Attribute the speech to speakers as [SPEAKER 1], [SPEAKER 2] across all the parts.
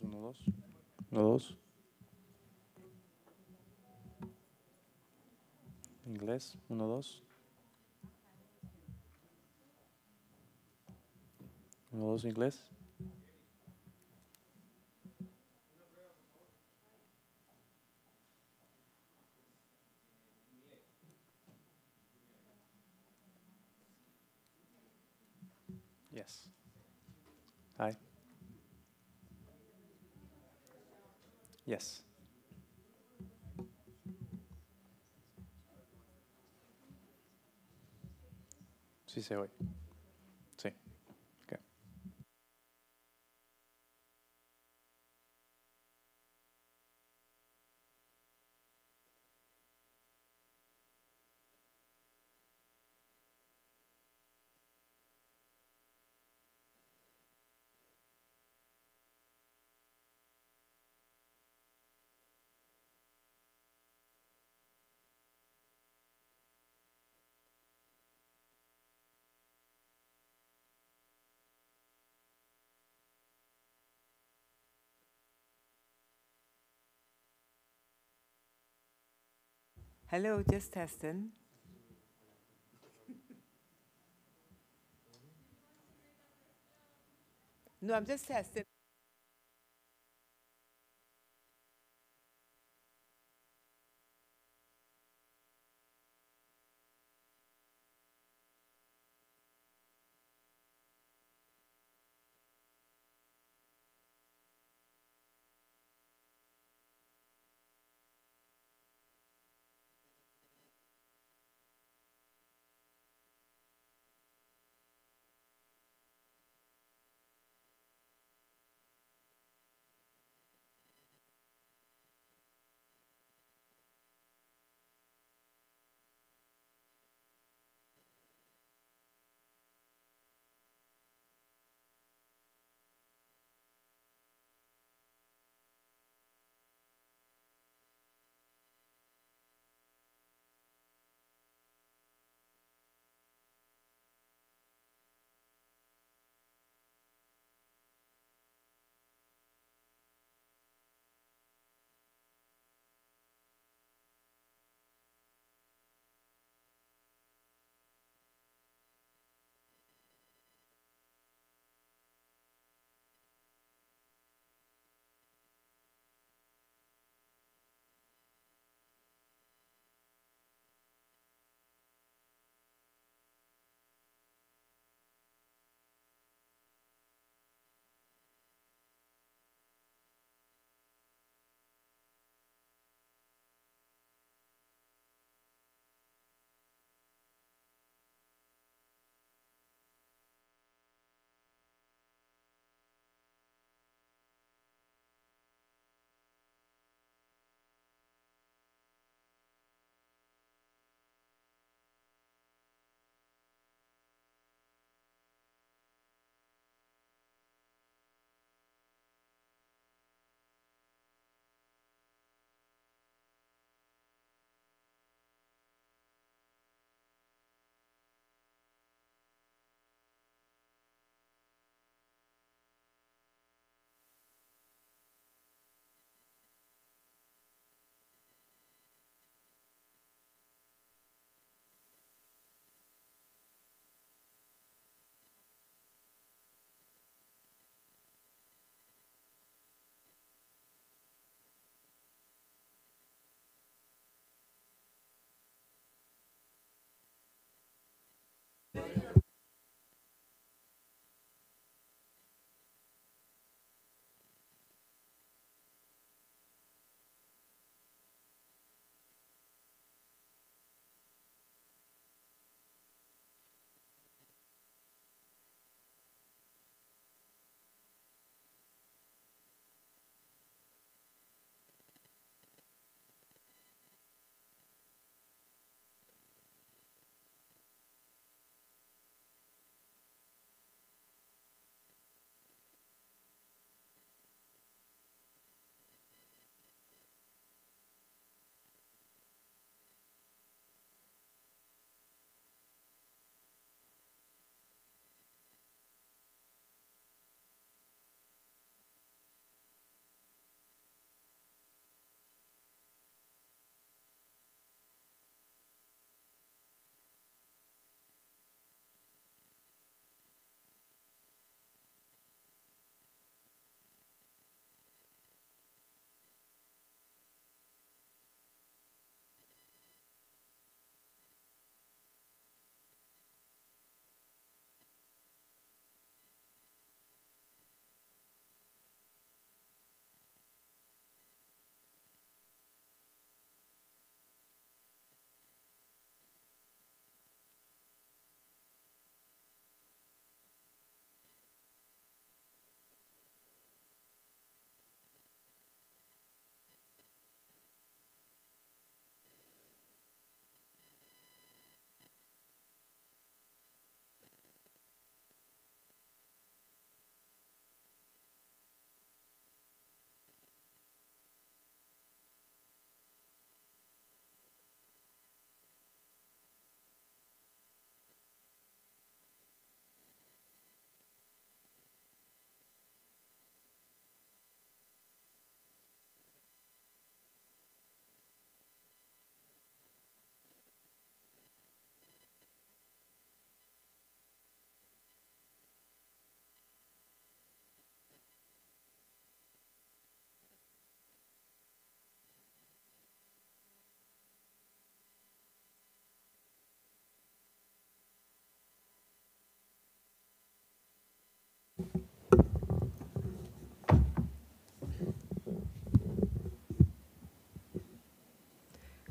[SPEAKER 1] 2. Inglés ¿Uno, dos?
[SPEAKER 2] uno inglés.
[SPEAKER 1] Yes. Hi.
[SPEAKER 3] Yes.
[SPEAKER 2] Sí, se oye.
[SPEAKER 4] Hello, just testing. No, I'm just testing.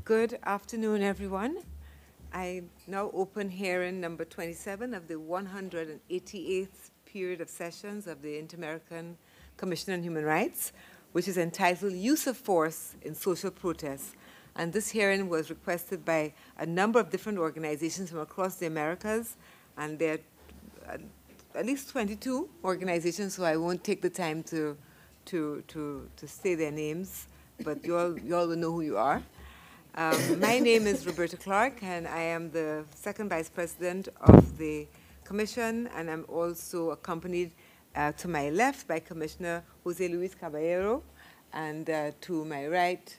[SPEAKER 4] Good afternoon, everyone. I now open hearing number 27 of the 188th period of sessions of the Inter-American Commission on Human Rights, which is entitled Use of Force in Social Protests. And this hearing was requested by a number of different organizations from across the Americas, and there are at least 22 organizations, so I won't take the time to, to, to, to say their names, but you all, you all will know who you are. Um, my name is Roberta Clark, and I am the second vice president of the commission, and I'm also accompanied uh, to my left by Commissioner Jose Luis Caballero, and uh, to my right,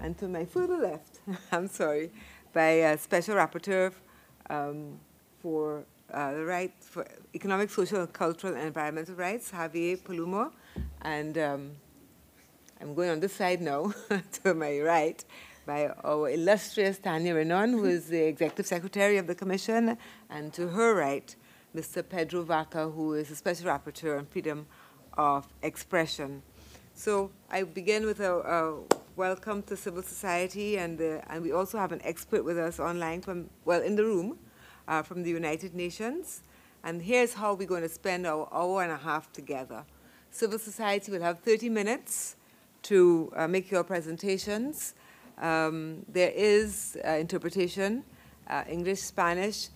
[SPEAKER 4] and to my further left, I'm sorry, by a special rapporteur um, for uh, the right for economic, social, cultural, and environmental rights, Javier Palumo. And um, I'm going on this side now, to my right, by our illustrious Tanya Renon, who is the Executive Secretary of the Commission, and to her right, Mr. Pedro Vaca, who is a Special Rapporteur on Freedom of Expression. So I begin with a, a welcome to civil society, and, uh, and we also have an expert with us online from, well, in the room, uh, from the United Nations. And here's how we're going to spend our hour and a half together. Civil society will have 30 minutes to uh, make your presentations. Um, there is uh, interpretation, uh, English, Spanish.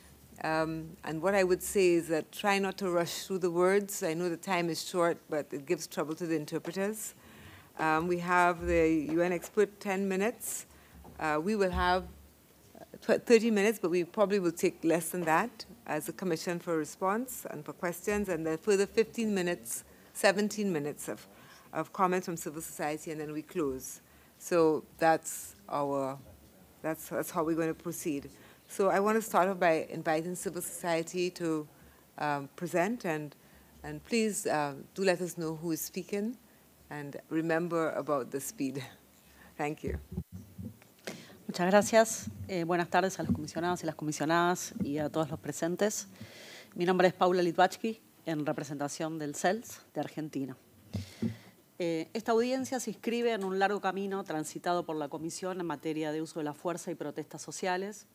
[SPEAKER 4] Um, and what I would say is that try not to rush through the words. I know the time is short, but it gives trouble to the interpreters. Um, we have the UN expert 10 minutes. Uh, we will have 30 minutes, but we probably will take less than that as a commission for response and for questions, and then further 15 minutes, 17 minutes of, of comments from civil society, and then we close. So that's our, that's, that's how we're going to proceed. So I want to start off by inviting civil society to um, present, and, and please uh, do let us know who is speaking, and remember about the speed. Thank you.
[SPEAKER 5] Muchas gracias. Eh, buenas tardes a los comisionados y las comisionadas y a todos los presentes. Mi nombre es Paula Litvachki, en representación del CELS de Argentina. Eh, esta audiencia se inscribe en un largo camino transitado por la Comisión en materia de uso de la fuerza y protestas sociales.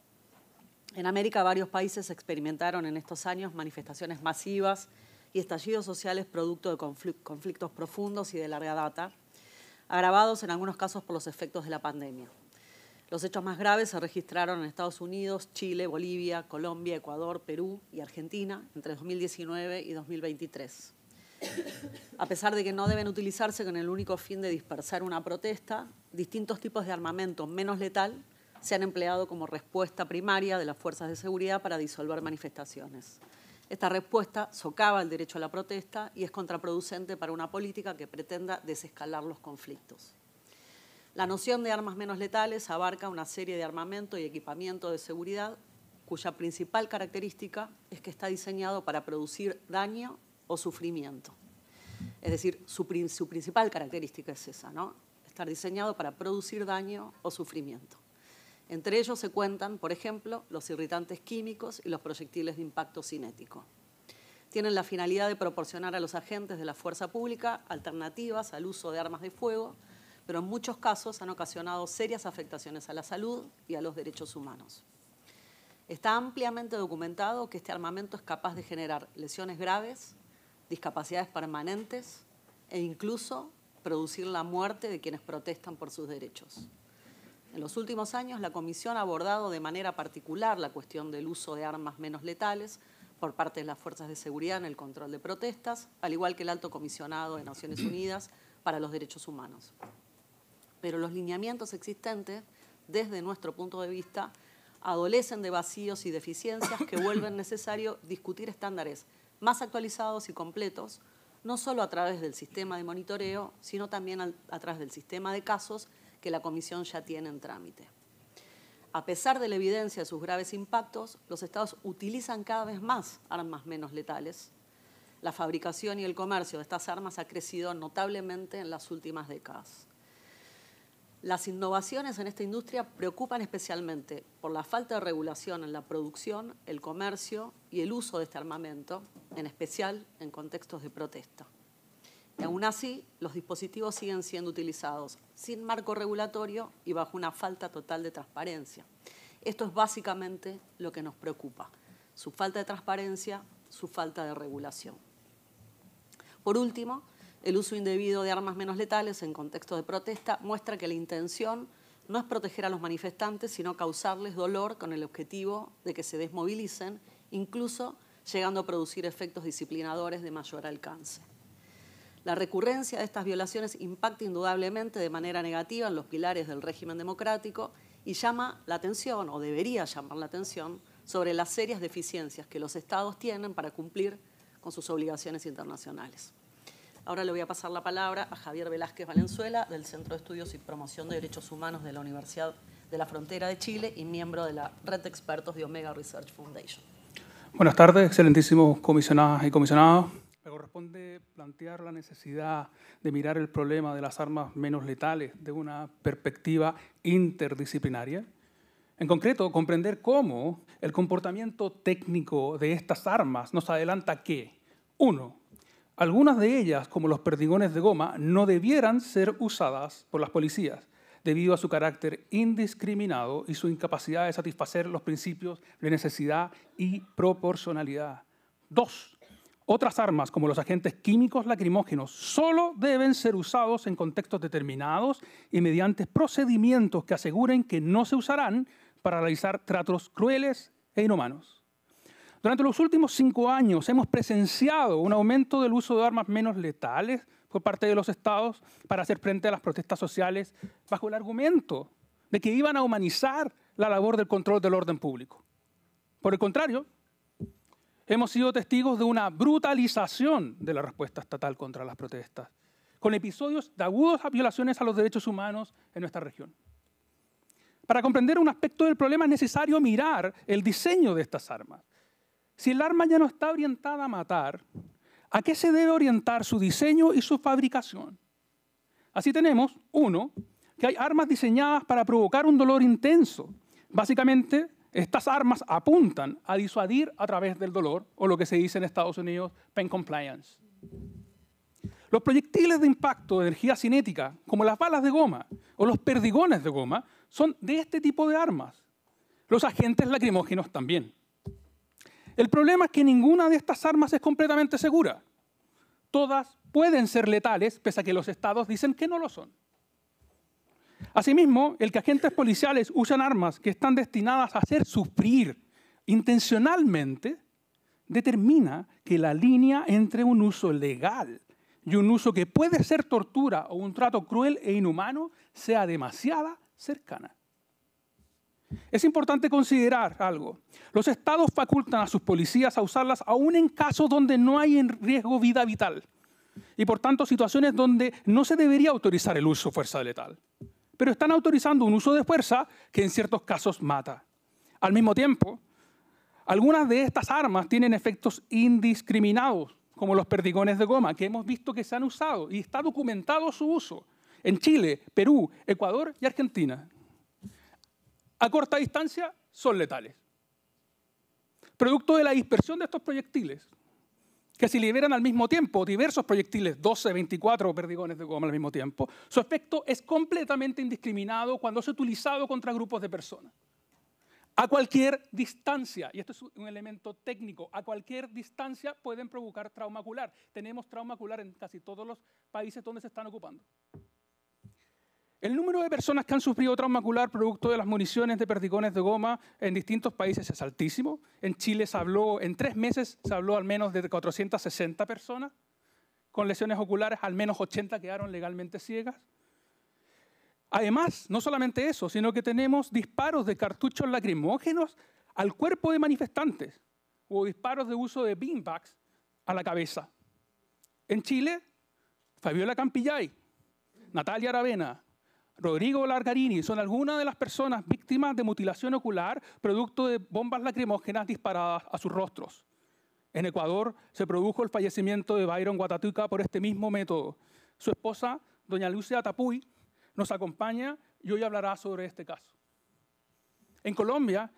[SPEAKER 5] En América varios países experimentaron en estos años manifestaciones masivas y estallidos sociales producto de conflictos profundos y de larga data, agravados en algunos casos por los efectos de la pandemia. Los hechos más graves se registraron en Estados Unidos, Chile, Bolivia, Colombia, Ecuador, Perú y Argentina entre 2019 y 2023. A pesar de que no deben utilizarse con el único fin de dispersar una protesta, distintos tipos de armamento menos letal se han empleado como respuesta primaria de las fuerzas de seguridad para disolver manifestaciones. Esta respuesta socava el derecho a la protesta y es contraproducente para una política que pretenda desescalar los conflictos. La noción de armas menos letales abarca una serie de armamento y equipamiento de seguridad cuya principal característica es que está diseñado para producir daño o sufrimiento. Es decir, su, principal característica es esa, ¿no? Estar diseñado para producir daño o sufrimiento. Entre ellos se cuentan, por ejemplo, los irritantes químicos y los proyectiles de impacto cinético. Tienen la finalidad de proporcionar a los agentes de la fuerza pública alternativas al uso de armas de fuego pero en muchos casos han ocasionado serias afectaciones a la salud y a los derechos humanos. Está ampliamente documentado que este armamento es capaz de generar lesiones graves, discapacidades permanentes e incluso producir la muerte de quienes protestan por sus derechos. En los últimos años, la Comisión ha abordado de manera particular la cuestión del uso de armas menos letales por parte de las fuerzas de seguridad en el control de protestas, al igual que el alto comisionado de Naciones Unidas para los Derechos Humanos pero los lineamientos existentes, desde nuestro punto de vista, adolecen de vacíos y deficiencias que vuelven necesario discutir estándares más actualizados y completos, no solo a través del sistema de monitoreo, sino también a través del sistema de casos que la Comisión ya tiene en trámite. A pesar de la evidencia de sus graves impactos, los estados utilizan cada vez más armas menos letales. La fabricación y el comercio de estas armas ha crecido notablemente en las últimas décadas. Las innovaciones en esta industria preocupan especialmente por la falta de regulación en la producción, el comercio y el uso de este armamento, en especial en contextos de protesta. Y aún así, los dispositivos siguen siendo utilizados sin marco regulatorio y bajo una falta total de transparencia. Esto es básicamente lo que nos preocupa, su falta de transparencia, su falta de regulación. Por último, el uso indebido de armas menos letales en contexto de protesta muestra que la intención no es proteger a los manifestantes, sino causarles dolor con el objetivo de que se desmovilicen, incluso llegando a producir efectos disciplinadores de mayor alcance. La recurrencia de estas violaciones impacta indudablemente de manera negativa en los pilares del régimen democrático y llama la atención, o debería llamar la atención, sobre las serias deficiencias que los estados tienen para cumplir con sus obligaciones internacionales. Ahora le voy a pasar la palabra a Javier Velázquez Valenzuela, del Centro de Estudios y Promoción de Derechos Humanos de la Universidad de la Frontera de Chile y miembro de la Red de Expertos de Omega Research Foundation.
[SPEAKER 6] Buenas tardes, excelentísimos comisionadas y comisionados.
[SPEAKER 5] Me corresponde plantear la necesidad
[SPEAKER 6] de mirar el problema de las armas menos letales de una perspectiva interdisciplinaria. En concreto, comprender cómo el comportamiento técnico de estas armas nos adelanta que, uno, algunas de ellas, como los perdigones de goma, no debieran ser usadas por las policías debido a su carácter indiscriminado y su incapacidad de satisfacer los principios de necesidad y proporcionalidad. Dos, otras armas, como los agentes químicos lacrimógenos, solo deben ser usados en contextos determinados y mediante procedimientos que aseguren que no se usarán para realizar tratos crueles e inhumanos. Durante los últimos cinco años hemos presenciado un aumento del uso de armas menos letales por parte de los estados para hacer frente a las protestas sociales bajo el argumento de que iban a humanizar la labor del control del orden público. Por el contrario, hemos sido testigos de una brutalización de la respuesta estatal contra las protestas, con episodios de agudas violaciones a los derechos humanos en nuestra región. Para comprender un aspecto del problema es necesario mirar el diseño de estas armas, si el arma ya no está orientada a matar, ¿a qué se debe orientar su diseño y su fabricación? Así tenemos, uno, que hay armas diseñadas para provocar un dolor intenso. Básicamente, estas armas apuntan a disuadir a través del dolor, o lo que se dice en Estados Unidos, pain compliance. Los proyectiles de impacto de energía cinética, como las balas de goma o los perdigones de goma, son de este tipo de armas. Los agentes lacrimógenos también. El problema es que ninguna de estas armas es completamente segura. Todas pueden ser letales, pese a que los estados dicen que no lo son. Asimismo, el que agentes policiales usan armas que están destinadas a hacer sufrir intencionalmente, determina que la línea entre un uso legal y un uso que puede ser tortura o un trato cruel e inhumano sea demasiada cercana. Es importante considerar algo. Los estados facultan a sus policías a usarlas aún en casos donde no hay en riesgo vida vital y por tanto situaciones donde no se debería autorizar el uso de fuerza letal. Pero están autorizando un uso de fuerza que en ciertos casos mata. Al mismo tiempo, algunas de estas armas tienen efectos indiscriminados, como los perdigones de goma, que hemos visto que se han usado y está documentado su uso en Chile, Perú, Ecuador y Argentina a corta distancia son letales. Producto de la dispersión de estos proyectiles, que se liberan al mismo tiempo diversos proyectiles, 12, 24 perdigones de goma al mismo tiempo, su efecto es completamente indiscriminado cuando es utilizado contra grupos de personas. A cualquier distancia, y esto es un elemento técnico, a cualquier distancia pueden provocar trauma ocular. Tenemos trauma ocular en casi todos los países donde se están ocupando. El número de personas que han sufrido trauma ocular producto de las municiones de perdigones de goma en distintos países es altísimo. En Chile se habló, en tres meses se habló al menos de 460 personas con lesiones oculares, al menos 80 quedaron legalmente ciegas. Además, no solamente eso, sino que tenemos disparos de cartuchos lacrimógenos al cuerpo de manifestantes o disparos de uso de beanbags a la cabeza. En Chile, Fabiola Campillay, Natalia Aravena, Rodrigo Largarini son algunas de las personas víctimas de mutilación ocular producto de bombas lacrimógenas disparadas a sus rostros. En Ecuador se produjo el fallecimiento de Byron Guatatuca por este mismo método. Su esposa, doña Lucia Tapuy, nos acompaña y hoy hablará sobre este caso. En Colombia,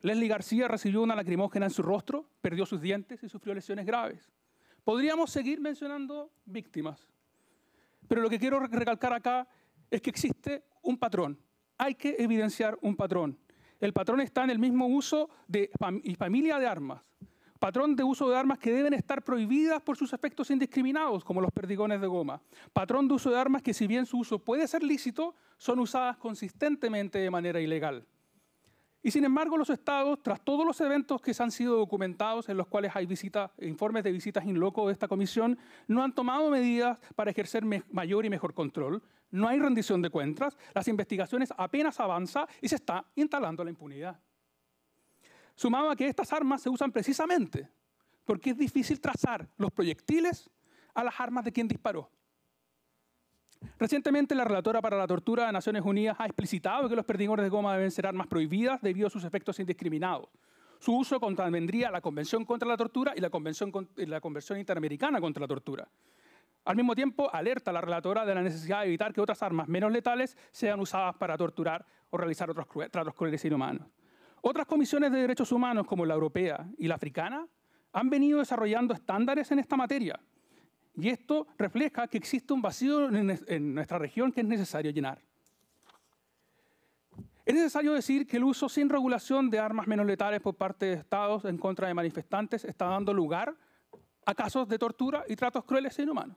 [SPEAKER 6] Leslie García recibió una lacrimógena en su rostro, perdió sus dientes y sufrió lesiones graves. Podríamos seguir mencionando víctimas, pero lo que quiero recalcar acá es que existe un patrón. Hay que evidenciar un patrón. El patrón está en el mismo uso de y familia de armas. Patrón de uso de armas que deben estar prohibidas por sus efectos indiscriminados, como los perdigones de goma. Patrón de uso de armas que, si bien su uso puede ser lícito, son usadas consistentemente de manera ilegal. Y sin embargo, los estados, tras todos los eventos que se han sido documentados, en los cuales hay informes de visitas in loco de esta comisión, no han tomado medidas para ejercer mayor y mejor control. No hay rendición de cuentas, las investigaciones apenas avanzan y se está instalando la impunidad. Sumado a que estas armas se usan precisamente porque es difícil trazar los proyectiles a las armas de quien disparó. Recientemente, la relatora para la tortura de Naciones Unidas ha explicitado que los perdigones de goma deben ser armas prohibidas debido a sus efectos indiscriminados. Su uso contravendría la Convención contra la Tortura y la Convención, Interamericana contra la Tortura. Al mismo tiempo, alerta a la relatora de la necesidad de evitar que otras armas menos letales sean usadas para torturar o realizar otros crímenes tratos crueles e inhumanos. Otras comisiones de derechos humanos, como la europea y la africana, han venido desarrollando estándares en esta materia, y esto refleja que existe un vacío en nuestra región que es necesario llenar. Es necesario decir que el uso sin regulación de armas menos letales por parte de estados en contra de manifestantes está dando lugar a casos de tortura y tratos crueles e inhumanos.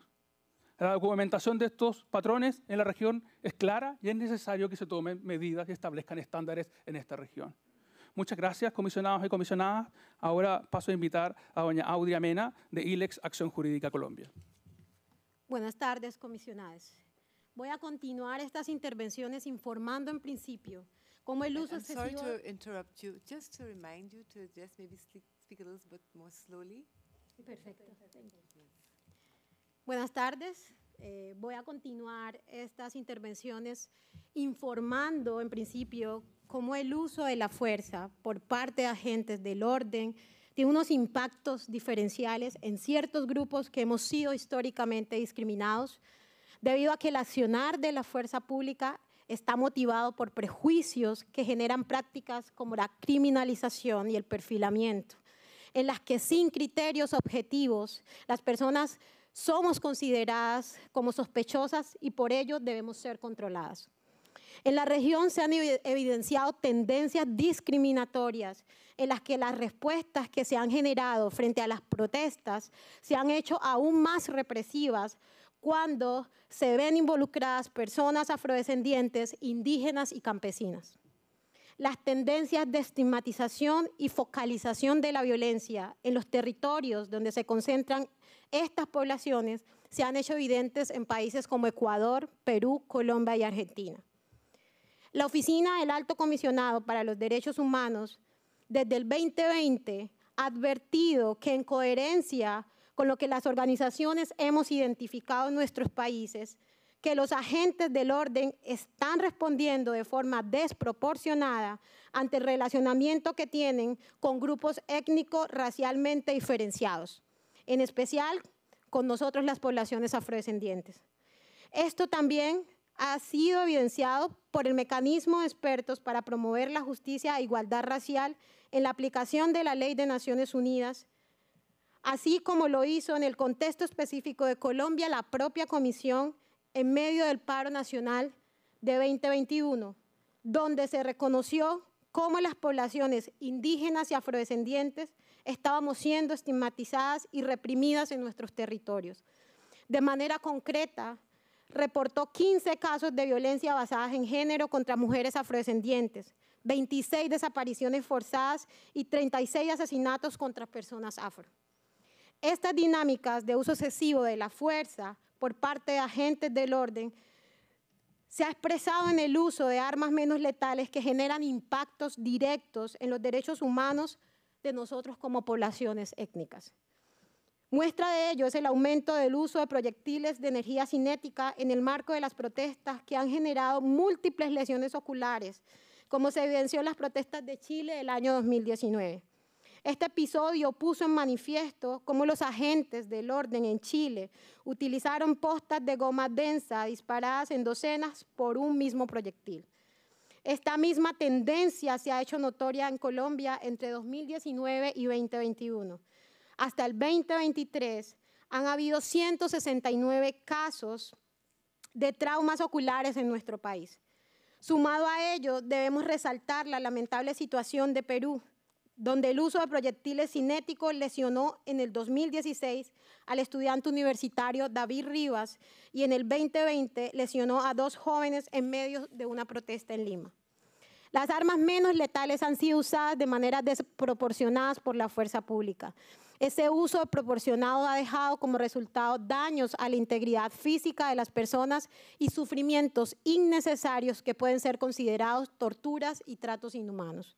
[SPEAKER 6] La documentación de estos patrones en la región es clara y es necesario que se tomen medidas y establezcan estándares en esta región. Muchas gracias, comisionados y comisionadas. Ahora paso a invitar a doña audia Mena, de ILEX Acción Jurídica Colombia.
[SPEAKER 7] Buenas tardes, comisionadas. Voy a continuar estas intervenciones informando en principio cómo el uso excesivo... Sorry to
[SPEAKER 4] interrupt you. Just to remind you to just maybe speak a little bit more slowly. Perfecto.
[SPEAKER 7] Buenas tardes. Eh, voy a continuar estas intervenciones informando en principio cómo el uso de la fuerza por parte de agentes del orden, tiene unos impactos diferenciales en ciertos grupos que hemos sido históricamente discriminados, debido a que el accionar de la fuerza pública está motivado por prejuicios que generan prácticas como la criminalización y el perfilamiento, en las que sin criterios objetivos las personas somos consideradas como sospechosas y por ello debemos ser controladas. En la región se han evidenciado tendencias discriminatorias en las que las respuestas que se han generado frente a las protestas se han hecho aún más represivas cuando se ven involucradas personas afrodescendientes, indígenas y campesinas. Las tendencias de estigmatización y focalización de la violencia en los territorios donde se concentran estas poblaciones se han hecho evidentes en países como Ecuador, Perú, Colombia y Argentina. La Oficina del Alto Comisionado para los Derechos Humanos desde el 2020 ha advertido que en coherencia con lo que las organizaciones hemos identificado en nuestros países, que los agentes del orden están respondiendo de forma desproporcionada ante el relacionamiento que tienen con grupos étnicos racialmente diferenciados, en especial con nosotros las poblaciones afrodescendientes. Esto también ha sido evidenciado por el mecanismo de expertos para promover la justicia e igualdad racial en la aplicación de la Ley de Naciones Unidas, así como lo hizo en el contexto específico de Colombia la propia Comisión en medio del paro nacional de 2021, donde se reconoció cómo las poblaciones indígenas y afrodescendientes estábamos siendo estigmatizadas y reprimidas en nuestros territorios. De manera concreta, reportó 15 casos de violencia basadas en género contra mujeres afrodescendientes, 26 desapariciones forzadas y 36 asesinatos contra personas afro. Estas dinámicas de uso excesivo de la fuerza por parte de agentes del orden se ha expresado en el uso de armas menos letales que generan impactos directos en los derechos humanos de nosotros como poblaciones étnicas. Muestra de ello es el aumento del uso de proyectiles de energía cinética en el marco de las protestas que han generado múltiples lesiones oculares, como se evidenció en las protestas de Chile del año 2019. Este episodio puso en manifiesto cómo los agentes del orden en Chile utilizaron postas de goma densa disparadas en docenas por un mismo proyectil. Esta misma tendencia se ha hecho notoria en Colombia entre 2019 y 2021 hasta el 2023 han habido 169 casos de traumas oculares en nuestro país. Sumado a ello, debemos resaltar la lamentable situación de Perú, donde el uso de proyectiles cinéticos lesionó en el 2016 al estudiante universitario David Rivas y en el 2020 lesionó a dos jóvenes en medio de una protesta en Lima. Las armas menos letales han sido usadas de maneras desproporcionadas por la fuerza pública. Ese uso desproporcionado ha dejado como resultado daños a la integridad física de las personas y sufrimientos innecesarios que pueden ser considerados torturas y tratos inhumanos.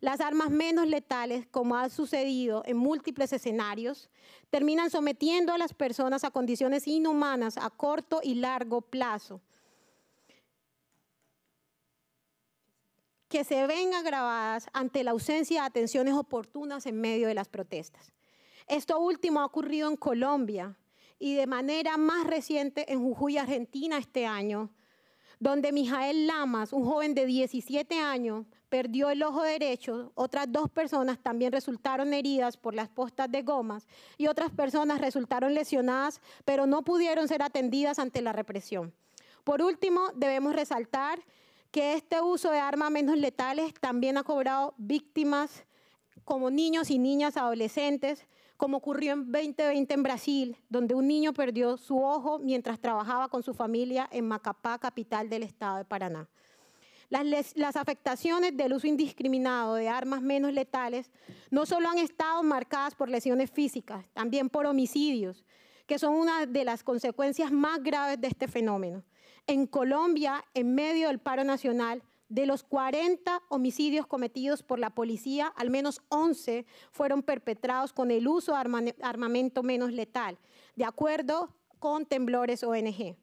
[SPEAKER 7] Las armas menos letales, como ha sucedido en múltiples escenarios, terminan sometiendo a las personas a condiciones inhumanas a corto y largo plazo que se ven agravadas ante la ausencia de atenciones oportunas en medio de las protestas. Esto último ha ocurrido en Colombia y de manera más reciente en Jujuy, Argentina, este año, donde Mijael Lamas, un joven de 17 años, perdió el ojo derecho, otras dos personas también resultaron heridas por las postas de gomas y otras personas resultaron lesionadas, pero no pudieron ser atendidas ante la represión. Por último, debemos resaltar que este uso de armas menos letales también ha cobrado víctimas como niños y niñas adolescentes, como ocurrió en 2020 en Brasil, donde un niño perdió su ojo mientras trabajaba con su familia en Macapá, capital del estado de Paraná. Las, afectaciones del uso indiscriminado de armas menos letales no solo han estado marcadas por lesiones físicas, también por homicidios, que son una de las consecuencias más graves de este fenómeno en Colombia, en medio del paro nacional, de los 40 homicidios cometidos por la policía, al menos 11 fueron perpetrados con el uso de armamento menos letal, de acuerdo con Temblores ONG.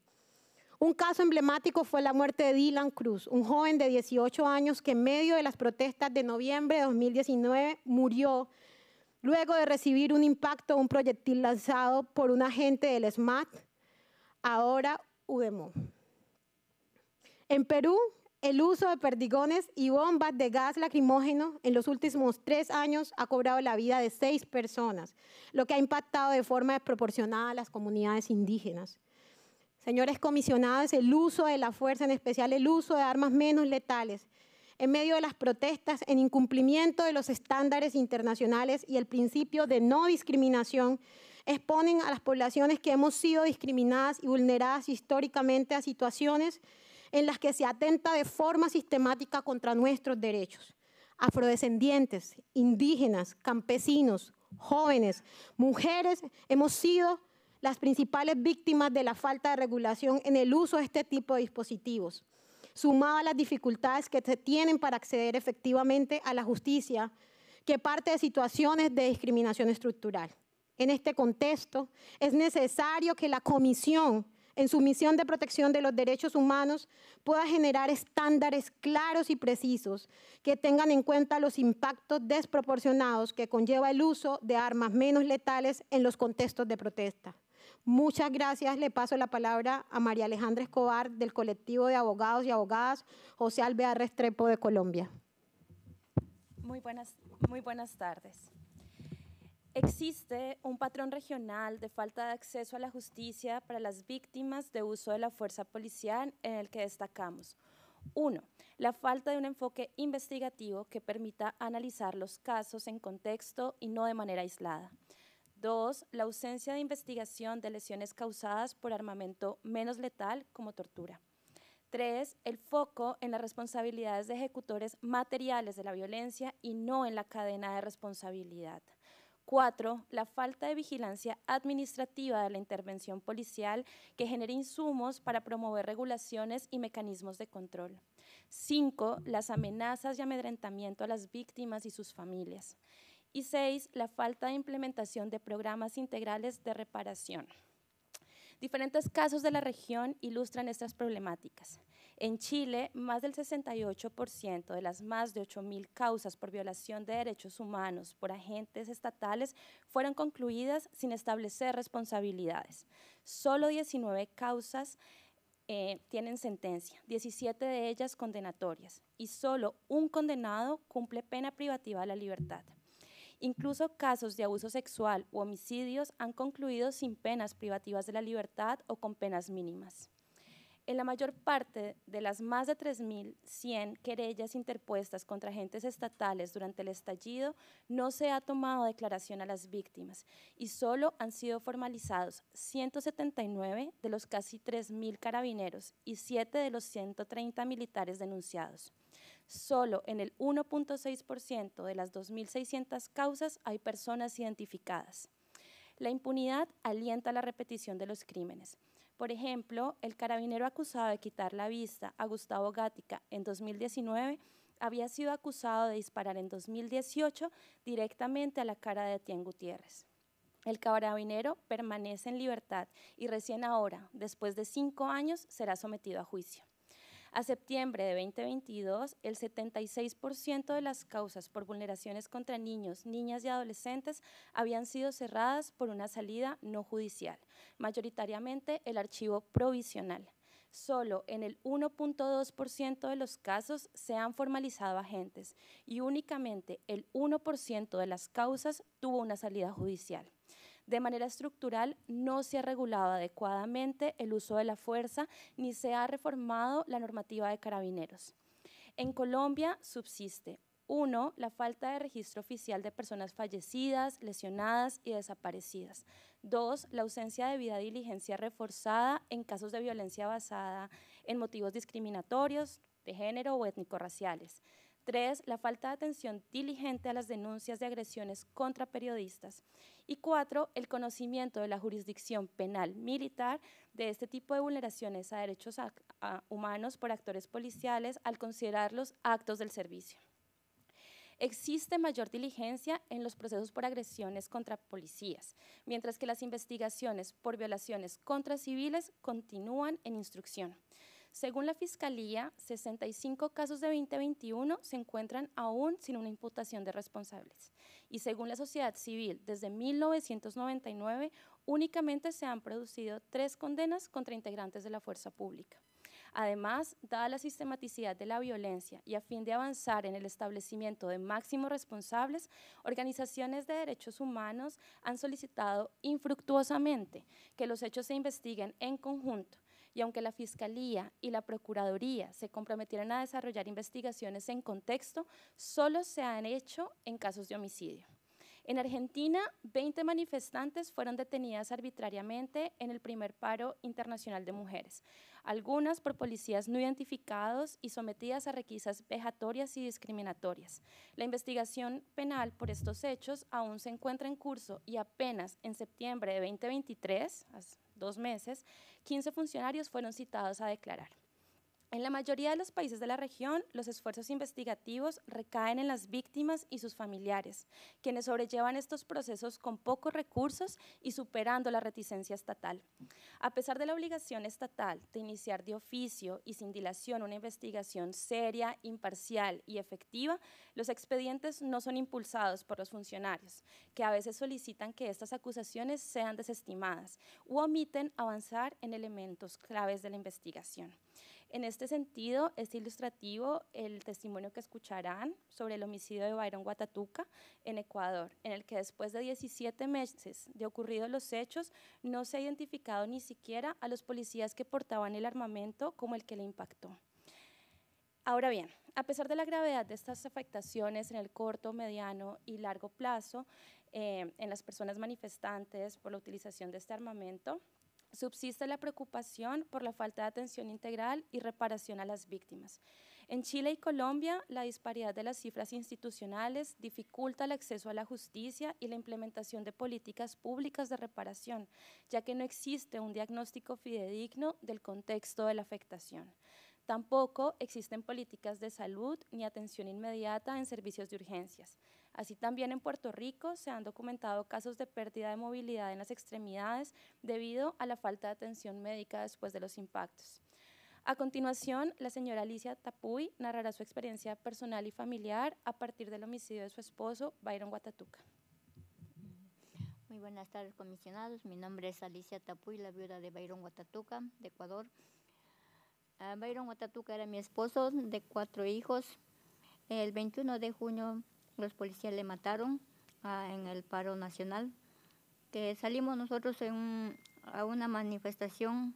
[SPEAKER 7] Un caso emblemático fue la muerte de Dylan Cruz, un joven de 18 años que en medio de las protestas de noviembre de 2019 murió luego de recibir un impacto de un proyectil lanzado por un agente del SMAT, ahora UDEMO. En Perú, el uso de perdigones y bombas de gas lacrimógeno en los últimos tres años ha cobrado la vida de seis personas, lo que ha impactado de forma desproporcionada a las comunidades indígenas. Señores comisionados, el uso de la fuerza, en especial el uso de armas menos letales, en medio de las protestas, en incumplimiento de los estándares internacionales y el principio de no discriminación, exponen a las poblaciones que hemos sido discriminadas y vulneradas históricamente a situaciones en las que se atenta de forma sistemática contra nuestros derechos. Afrodescendientes, indígenas, campesinos, jóvenes, mujeres, hemos sido las principales víctimas de la falta de regulación en el uso de este tipo de dispositivos, sumado a las dificultades que se tienen para acceder efectivamente a la justicia, que parte de situaciones de discriminación estructural. En este contexto, es necesario que la Comisión en su misión de protección de los derechos humanos pueda generar estándares claros y precisos que tengan en cuenta los impactos desproporcionados que conlleva el uso de armas menos letales en los contextos de protesta. Muchas gracias. Le paso la palabra a María Alejandra Escobar del colectivo de abogados y abogadas José Alvear Restrepo de Colombia.
[SPEAKER 3] Muy buenas, muy buenas tardes. Existe un patrón regional de falta de acceso a la justicia para las víctimas de uso de la fuerza policial en el que destacamos. Uno, la falta de un enfoque investigativo que permita analizar los casos en contexto y no de manera aislada. Dos, la ausencia de investigación de lesiones causadas por armamento menos letal como tortura. Tres, el foco en las responsabilidades de ejecutores materiales de la violencia y no en la cadena de responsabilidad. Cuatro, la falta de vigilancia administrativa de la intervención policial que genere insumos para promover regulaciones y mecanismos de control. Cinco, las amenazas y amedrentamiento a las víctimas y sus familias. Y seis, la falta de implementación de programas integrales de reparación. Diferentes casos de la región ilustran estas problemáticas. En Chile, más del 68% de las más de 8.000 causas por violación de derechos humanos por agentes estatales fueron concluidas sin establecer responsabilidades. Solo 19 causas eh, tienen sentencia, 17 de ellas condenatorias, y solo un condenado cumple pena privativa de la libertad. Incluso casos de abuso sexual u homicidios han concluido sin penas privativas de la libertad o con penas mínimas. En la mayor parte de las más de 3.100 querellas interpuestas contra agentes estatales durante el estallido, no se ha tomado declaración a las víctimas y solo han sido formalizados 179 de los casi 3.000 carabineros y 7 de los 130 militares denunciados. Solo en el 1.6% de las 2.600 causas hay personas identificadas. La impunidad alienta la repetición de los crímenes. Por ejemplo, el carabinero acusado de quitar la vista a Gustavo Gatica en 2019 había sido acusado de disparar en 2018 directamente a la cara de Tien Gutiérrez. El carabinero permanece en libertad y recién ahora, después de cinco años, será sometido a juicio. A septiembre de 2022, el 76% de las causas por vulneraciones contra niños, niñas y adolescentes habían sido cerradas por una salida no judicial, mayoritariamente el archivo provisional. Solo en el 1.2% de los casos se han formalizado agentes y únicamente el 1% de las causas tuvo una salida judicial. De manera estructural, no se ha regulado adecuadamente el uso de la fuerza ni se ha reformado la normativa de carabineros. En Colombia subsiste uno, La falta de registro oficial de personas fallecidas, lesionadas y desaparecidas. Dos, La ausencia de vida diligencia reforzada en casos de violencia basada en motivos discriminatorios, de género o étnico-raciales. Tres, la falta de atención diligente a las denuncias de agresiones contra periodistas. Y cuatro, el conocimiento de la jurisdicción penal militar de este tipo de vulneraciones a derechos humanos por actores policiales al considerarlos actos del servicio. Existe mayor diligencia en los procesos por agresiones contra policías, mientras que las investigaciones por violaciones contra civiles continúan en instrucción. Según la Fiscalía, 65 casos de 2021 se encuentran aún sin una imputación de responsables. Y según la sociedad civil, desde 1999 únicamente se han producido tres condenas contra integrantes de la fuerza pública. Además, dada la sistematicidad de la violencia y a fin de avanzar en el establecimiento de máximos responsables, organizaciones de derechos humanos han solicitado infructuosamente que los hechos se investiguen en conjunto y aunque la Fiscalía y la Procuraduría se comprometieron a desarrollar investigaciones en contexto, solo se han hecho en casos de homicidio. En Argentina, 20 manifestantes fueron detenidas arbitrariamente en el primer paro internacional de mujeres, algunas por policías no identificados y sometidas a requisas vejatorias y discriminatorias. La investigación penal por estos hechos aún se encuentra en curso y apenas en septiembre de 2023, dos meses, 15 funcionarios fueron citados a declarar. En la mayoría de los países de la región, los esfuerzos investigativos recaen en las víctimas y sus familiares, quienes sobrellevan estos procesos con pocos recursos y superando la reticencia estatal. A pesar de la obligación estatal de iniciar de oficio y sin dilación una investigación seria, imparcial y efectiva, los expedientes no son impulsados por los funcionarios, que a veces solicitan que estas acusaciones sean desestimadas o omiten avanzar en elementos claves de la investigación. En este sentido, es ilustrativo el testimonio que escucharán sobre el homicidio de Byron Guatatuca en Ecuador, en el que después de 17 meses de ocurridos los hechos, no se ha identificado ni siquiera a los policías que portaban el armamento como el que le impactó. Ahora bien, a pesar de la gravedad de estas afectaciones en el corto, mediano y largo plazo eh, en las personas manifestantes por la utilización de este armamento, subsiste la preocupación por la falta de atención integral y reparación a las víctimas. En Chile y Colombia, la disparidad de las cifras institucionales dificulta el acceso a la justicia y la implementación de políticas públicas de reparación, ya que no existe un diagnóstico fidedigno del contexto de la afectación. Tampoco existen políticas de salud ni atención inmediata en servicios de urgencias. Así también en Puerto Rico se han documentado casos de pérdida de movilidad en las extremidades debido a la falta de atención médica después de los impactos. A continuación, la señora Alicia Tapuy narrará su experiencia personal y familiar a partir del homicidio de su esposo, Byron Guatatuca.
[SPEAKER 8] Muy buenas tardes, comisionados. Mi nombre es Alicia Tapuy, la viuda de Byron Guatatuca, de Ecuador. Bayron ah, Byron era mi esposo de cuatro hijos. El 21 de junio los policías le mataron ah, en el paro nacional, que salimos nosotros a una manifestación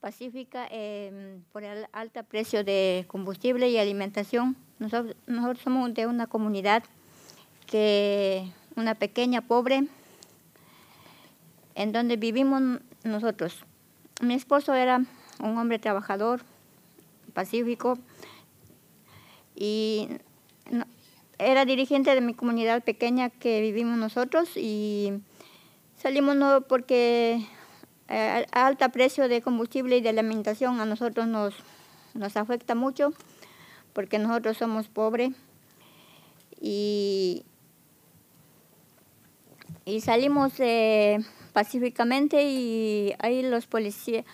[SPEAKER 8] pacífica em, por el alto precio de combustible y alimentación. Nosotros, nosotros somos de una comunidad que, una pequeña, pobre, en donde vivimos nosotros. Mi esposo era un hombre trabajador, pacífico, y era dirigente de mi comunidad pequeña que vivimos nosotros y salimos no porque eh, a alta precio de combustible y de alimentación a nosotros nos, afecta mucho porque nosotros somos pobres y, salimos eh, pacíficamente y ahí los policías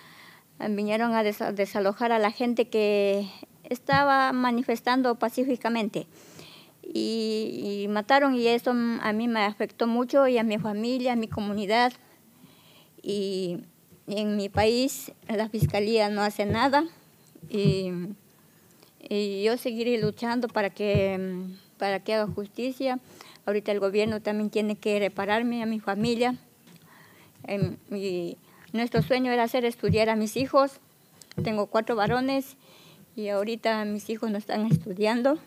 [SPEAKER 8] eh, vinieron a desalojar a la gente que estaba manifestando pacíficamente y, mataron y eso a mí me afectó mucho y a mi familia, a mi comunidad. Y en mi país la fiscalía no hace nada y, yo seguiré luchando para que, para que haga justicia. Ahorita el gobierno también tiene que repararme a mi familia. Em, y nuestro sueño era hacer estudiar a mis hijos. Tengo cuatro varones y ahorita mis hijos no están estudiando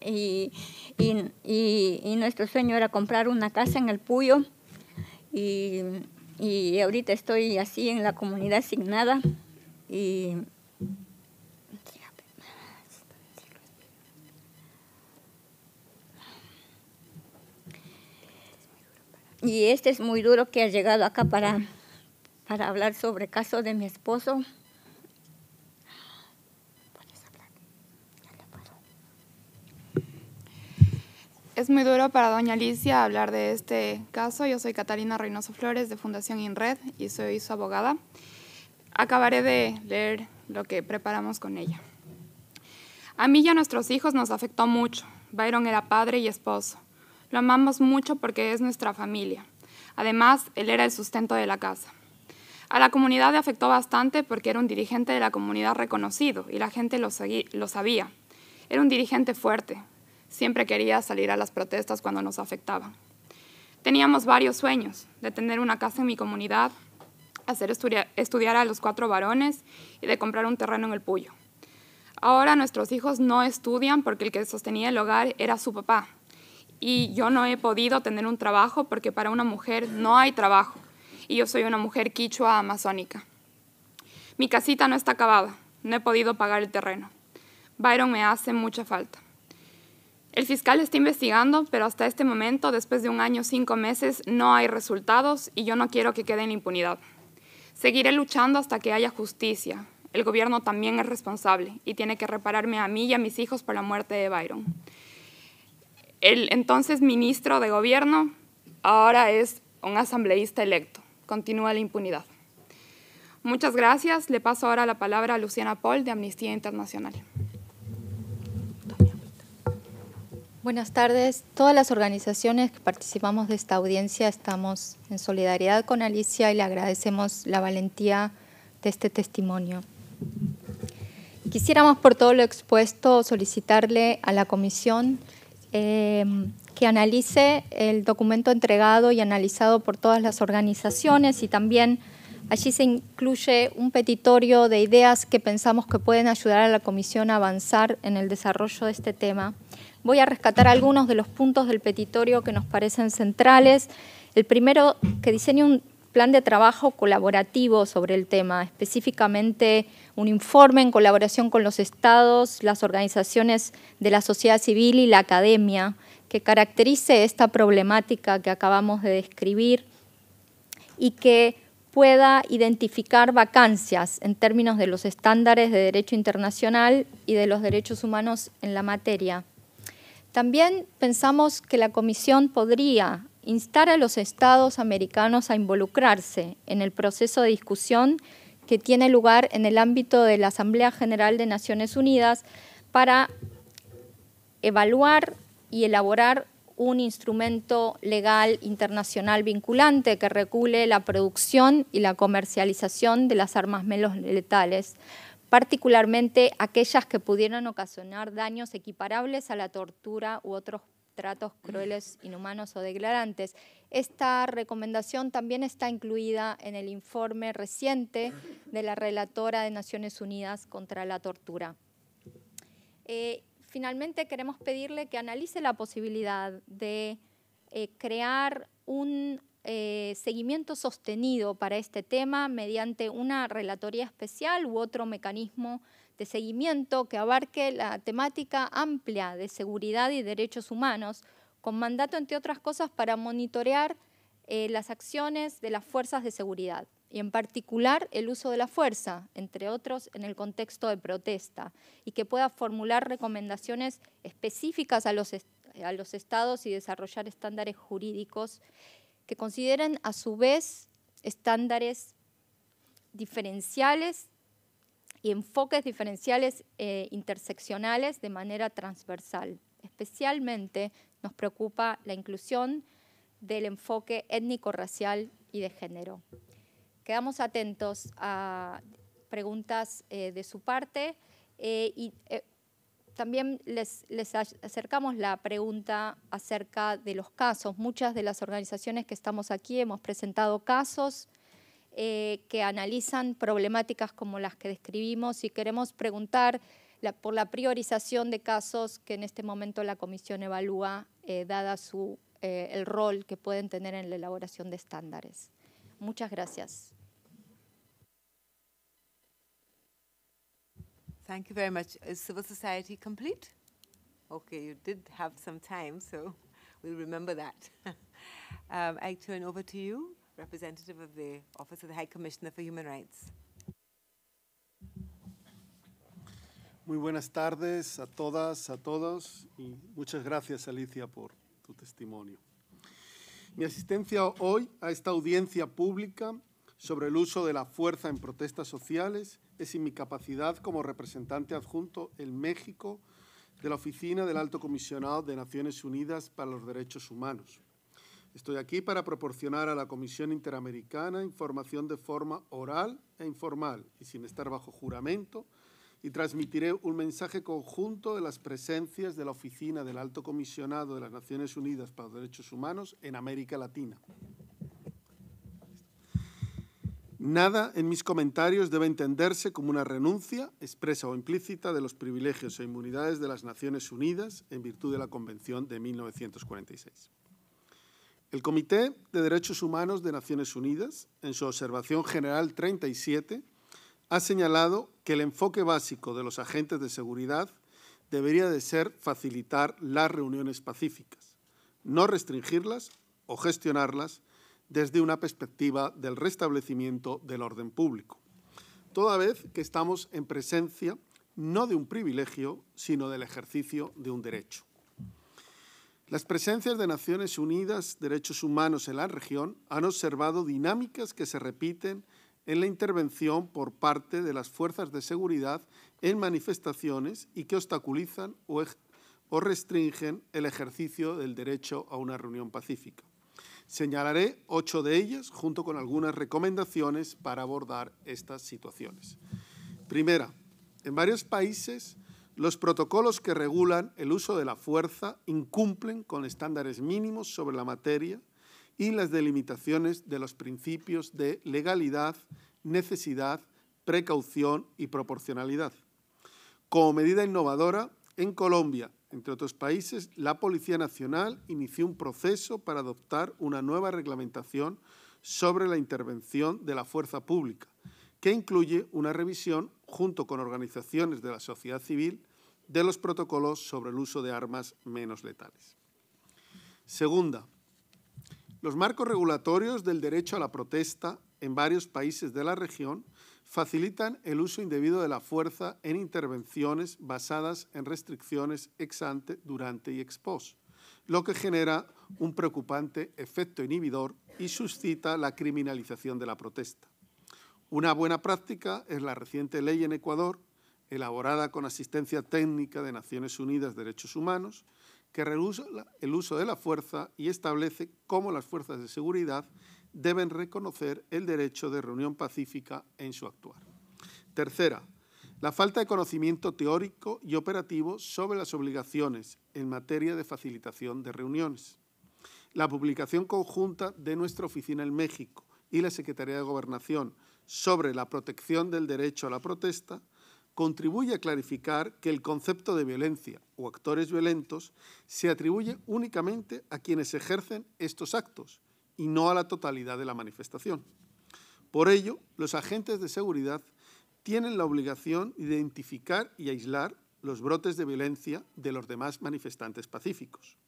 [SPEAKER 8] y, y, y, nuestro sueño era comprar una casa en el Puyo y, ahorita estoy así en la comunidad asignada y y este es muy duro que ha llegado acá para, para hablar sobre el
[SPEAKER 2] caso de mi esposo. Es muy duro para doña Alicia hablar de este caso. Yo soy Catalina Reynoso Flores de Fundación INRED y soy su abogada. Acabaré de leer lo que preparamos con ella. A mí y a nuestros hijos nos afectó mucho. Byron era padre y esposo. Lo amamos mucho porque es nuestra familia. Además, él era el sustento de la casa. A la comunidad le afectó bastante porque era un dirigente de la comunidad reconocido y la gente lo sabía. Era un dirigente fuerte, Siempre quería salir a las protestas cuando nos afectaban. Teníamos varios sueños, de tener una casa en mi comunidad, hacer estudiar a los cuatro varones y de comprar un terreno en el Puyo. Ahora nuestros hijos no estudian porque el que sostenía el hogar era su papá. Y yo no he podido tener un trabajo porque para una mujer no hay trabajo. Y yo soy una mujer quichua amazónica. Mi casita no está acabada. No he podido pagar el terreno. Byron me hace mucha falta. El fiscal está investigando, pero hasta este momento, después de un año cinco meses, no hay resultados y yo no quiero que quede en impunidad. Seguiré luchando hasta que haya justicia. El gobierno también es responsable y tiene que repararme a mí y a mis hijos por la muerte de Byron. El entonces ministro de gobierno ahora es un asambleísta electo. Continúa la impunidad. Muchas gracias. Le paso ahora la palabra a Luciana Paul de Amnistía Internacional. Buenas tardes. Todas
[SPEAKER 9] las organizaciones que participamos de esta audiencia estamos en solidaridad con Alicia y le agradecemos la valentía de este testimonio. Quisiéramos, por todo lo expuesto, solicitarle a la Comisión em, que analice el documento entregado y analizado por todas las organizaciones y también allí se incluye un petitorio de ideas que pensamos que pueden ayudar a la Comisión a avanzar en el desarrollo de este tema Voy a rescatar algunos de los puntos del petitorio que nos parecen centrales. El primero, que diseñe un plan de trabajo colaborativo sobre el tema, específicamente un informe en colaboración con los estados, las organizaciones de la sociedad civil y la academia, que caracterice esta problemática que acabamos de describir y que pueda identificar vacancias en términos de los estándares de derecho internacional y de los derechos humanos en la materia. También pensamos que la Comisión podría instar a los estados americanos a involucrarse en el proceso de discusión que tiene lugar en el ámbito de la Asamblea General de Naciones Unidas para evaluar y elaborar un instrumento legal internacional vinculante que regule la producción y la comercialización de las armas menos letales particularmente aquellas que pudieran ocasionar daños equiparables a la tortura u otros tratos crueles, inhumanos o degradantes. Esta recomendación también está incluida en el informe reciente de la relatora de Naciones Unidas contra la tortura. Eh, finalmente queremos pedirle que analice la posibilidad de eh, crear un eh, seguimiento sostenido para este tema mediante una relatoría especial u otro mecanismo de seguimiento que abarque la temática amplia de seguridad y derechos humanos, con mandato, entre otras cosas, para monitorear eh, las acciones de las fuerzas de seguridad y en particular el uso de la fuerza, entre otros en el contexto de protesta, y que pueda formular recomendaciones específicas a los estados y desarrollar estándares jurídicos que consideran a su vez estándares diferenciales y enfoques diferenciales eh, interseccionales de manera transversal. Especialmente nos preocupa la inclusión del enfoque étnico-racial y de género. Quedamos atentos a preguntas eh, de su parte eh, también les, acercamos la pregunta acerca de los casos. Muchas de las organizaciones que estamos aquí hemos presentado casos eh, que analizan problemáticas como las que describimos y queremos preguntar por la priorización de casos que en este momento la Comisión evalúa, eh, dada eh, el rol que pueden tener en la elaboración de estándares. Muchas gracias.
[SPEAKER 4] Thank you very much. Is civil society complete? Okay, you did have some time, so we'll remember that. um, I turn over to you, representative of the Office of the High Commissioner for Human Rights.
[SPEAKER 1] Muy buenas tardes a todas, a todos, y muchas gracias, Alicia, por tu testimonio. Mi asistencia hoy a esta audiencia pública sobre el uso de la fuerza en protestas sociales es en mi capacidad como representante adjunto en México de la Oficina del Alto Comisionado de Naciones Unidas para los Derechos Humanos. Estoy aquí para proporcionar a la Comisión Interamericana información de forma oral e informal y sin estar bajo juramento y transmitiré un mensaje conjunto de las presencias de la Oficina del Alto Comisionado de las Naciones Unidas para los Derechos Humanos en América Latina. Nada en mis comentarios debe entenderse como una renuncia expresa o implícita de los privilegios e inmunidades de las Naciones Unidas en virtud de la Convención de 1946. El Comité de Derechos Humanos de Naciones Unidas, en su observación general 37, ha señalado que el enfoque básico de los agentes de seguridad debería de ser facilitar las reuniones pacíficas, no restringirlas o gestionarlas desde una perspectiva del restablecimiento del orden público, toda vez que estamos en presencia no de un privilegio, sino del ejercicio de un derecho. Las presencias de Naciones Unidas, derechos humanos en la región han observado dinámicas que se repiten en la intervención por parte de las fuerzas de seguridad en manifestaciones y que obstaculizan o, restringen el ejercicio del derecho a una reunión pacífica. Señalaré ocho de ellas junto con algunas recomendaciones para abordar estas situaciones. Primera, en varios países los protocolos que regulan el uso de la fuerza incumplen con estándares mínimos sobre la materia y las delimitaciones de los principios de legalidad, necesidad, precaución y proporcionalidad. Como medida innovadora, en Colombia entre otros países, la Policía Nacional inició un proceso para adoptar una nueva reglamentación sobre la intervención de la fuerza pública, que incluye una revisión, junto con organizaciones de la sociedad civil, de los protocolos sobre el uso de armas menos letales. Segunda, los marcos regulatorios del derecho a la protesta en varios países de la región facilitan el uso indebido de la fuerza en intervenciones basadas en restricciones ex ante, durante y ex post, lo que genera un preocupante efecto inhibidor y suscita la criminalización de la protesta. Una buena práctica es la reciente ley en Ecuador, elaborada con asistencia técnica de Naciones Unidas Derechos Humanos, que reúne el uso de la fuerza y establece cómo las fuerzas de seguridad deben reconocer el derecho de reunión pacífica en su actuar. Tercera, la falta de conocimiento teórico y operativo sobre las obligaciones en materia de facilitación de reuniones. La publicación conjunta de nuestra oficina en México y la Secretaría de Gobernación sobre la protección del derecho a la protesta contribuye a clarificar que el concepto de violencia o actores violentos se atribuye únicamente a quienes ejercen estos actos y no a la totalidad de la manifestación. Por ello, los agentes de seguridad tienen la obligación de identificar y aislar los brotes de violencia de los demás manifestantes pacíficos.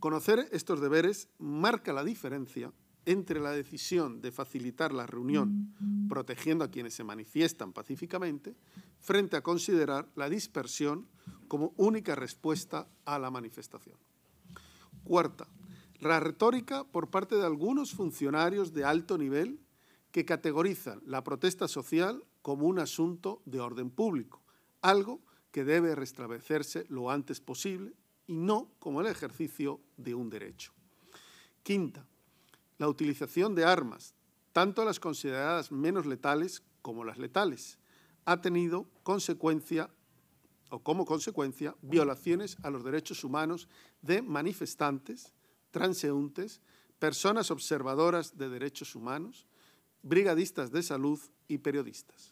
[SPEAKER 1] Conocer estos deberes marca la diferencia entre la decisión de facilitar la reunión protegiendo a quienes se manifiestan pacíficamente frente a considerar la dispersión como única respuesta a la manifestación. Cuarta, la retórica por parte de algunos funcionarios de alto nivel que categorizan la protesta social como un asunto de orden público, algo que debe restablecerse lo antes posible y no como el ejercicio de un derecho. Quinta, la utilización de armas, tanto las consideradas menos letales como las letales, ha tenido consecuencia o como consecuencia violaciones a los derechos humanos de manifestantes transeúntes, personas observadoras de derechos humanos, brigadistas de salud y periodistas.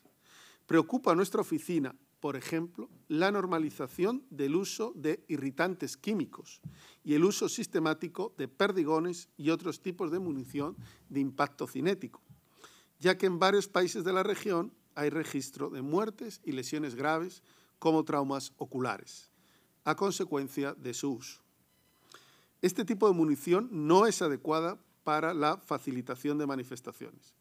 [SPEAKER 1] Preocupa a nuestra oficina, por ejemplo, la normalización del uso de irritantes químicos y el uso sistemático de perdigones y otros tipos de munición de impacto cinético, ya que en varios países de la región hay registro de muertes y lesiones graves como traumas oculares, a consecuencia de su uso. Este tipo de munición no es adecuada para la facilitación de manifestaciones.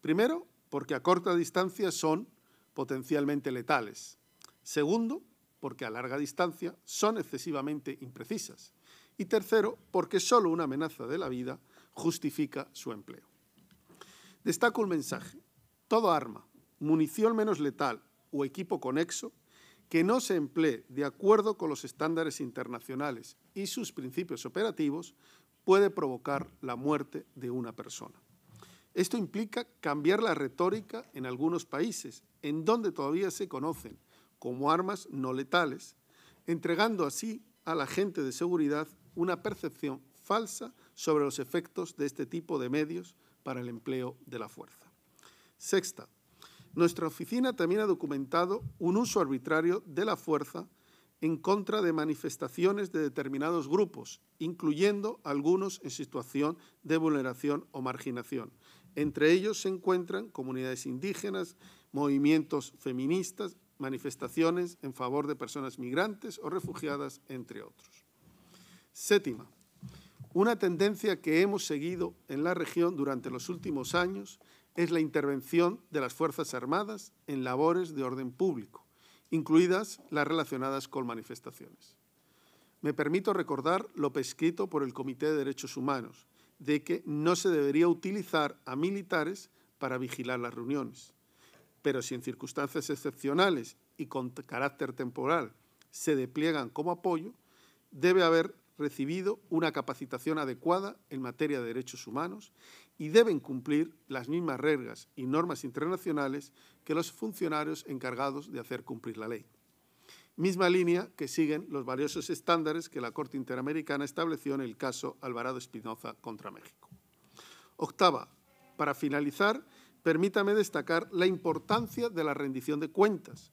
[SPEAKER 1] Primero, porque a corta distancia son potencialmente letales. Segundo, porque a larga distancia son excesivamente imprecisas. Y tercero, porque solo una amenaza de la vida justifica su empleo. Destaco un mensaje. Todo arma, munición menos letal o equipo conexo que no se emplee de acuerdo con los estándares internacionales y sus principios operativos puede provocar la muerte de una persona. Esto implica cambiar la retórica en algunos países, en donde todavía se conocen como armas no letales, entregando así a la gente de seguridad una percepción falsa sobre los efectos de este tipo de medios para el empleo de la fuerza. Sexta, nuestra oficina también ha documentado un uso arbitrario de la fuerza en contra de manifestaciones de determinados grupos, incluyendo algunos en situación de vulneración o marginación. Entre ellos se encuentran comunidades indígenas, movimientos feministas, manifestaciones en favor de personas migrantes o refugiadas, entre otros. Séptima, una tendencia que hemos seguido en la región durante los últimos años es la intervención de las Fuerzas Armadas en labores de orden público, incluidas las relacionadas con manifestaciones. Me permito recordar lo prescrito por el Comité de Derechos Humanos, de que no se debería utilizar a militares para vigilar las reuniones, pero si en circunstancias excepcionales y con carácter temporal se despliegan como apoyo, debe haber recibido una capacitación adecuada en materia de derechos humanos y deben cumplir las mismas reglas y normas internacionales que los funcionarios encargados de hacer cumplir la ley. Misma línea que siguen los valiosos estándares que la Corte Interamericana estableció en el caso Alvarado Espinoza contra México. Octava, para finalizar, permítame destacar la importancia de la rendición de cuentas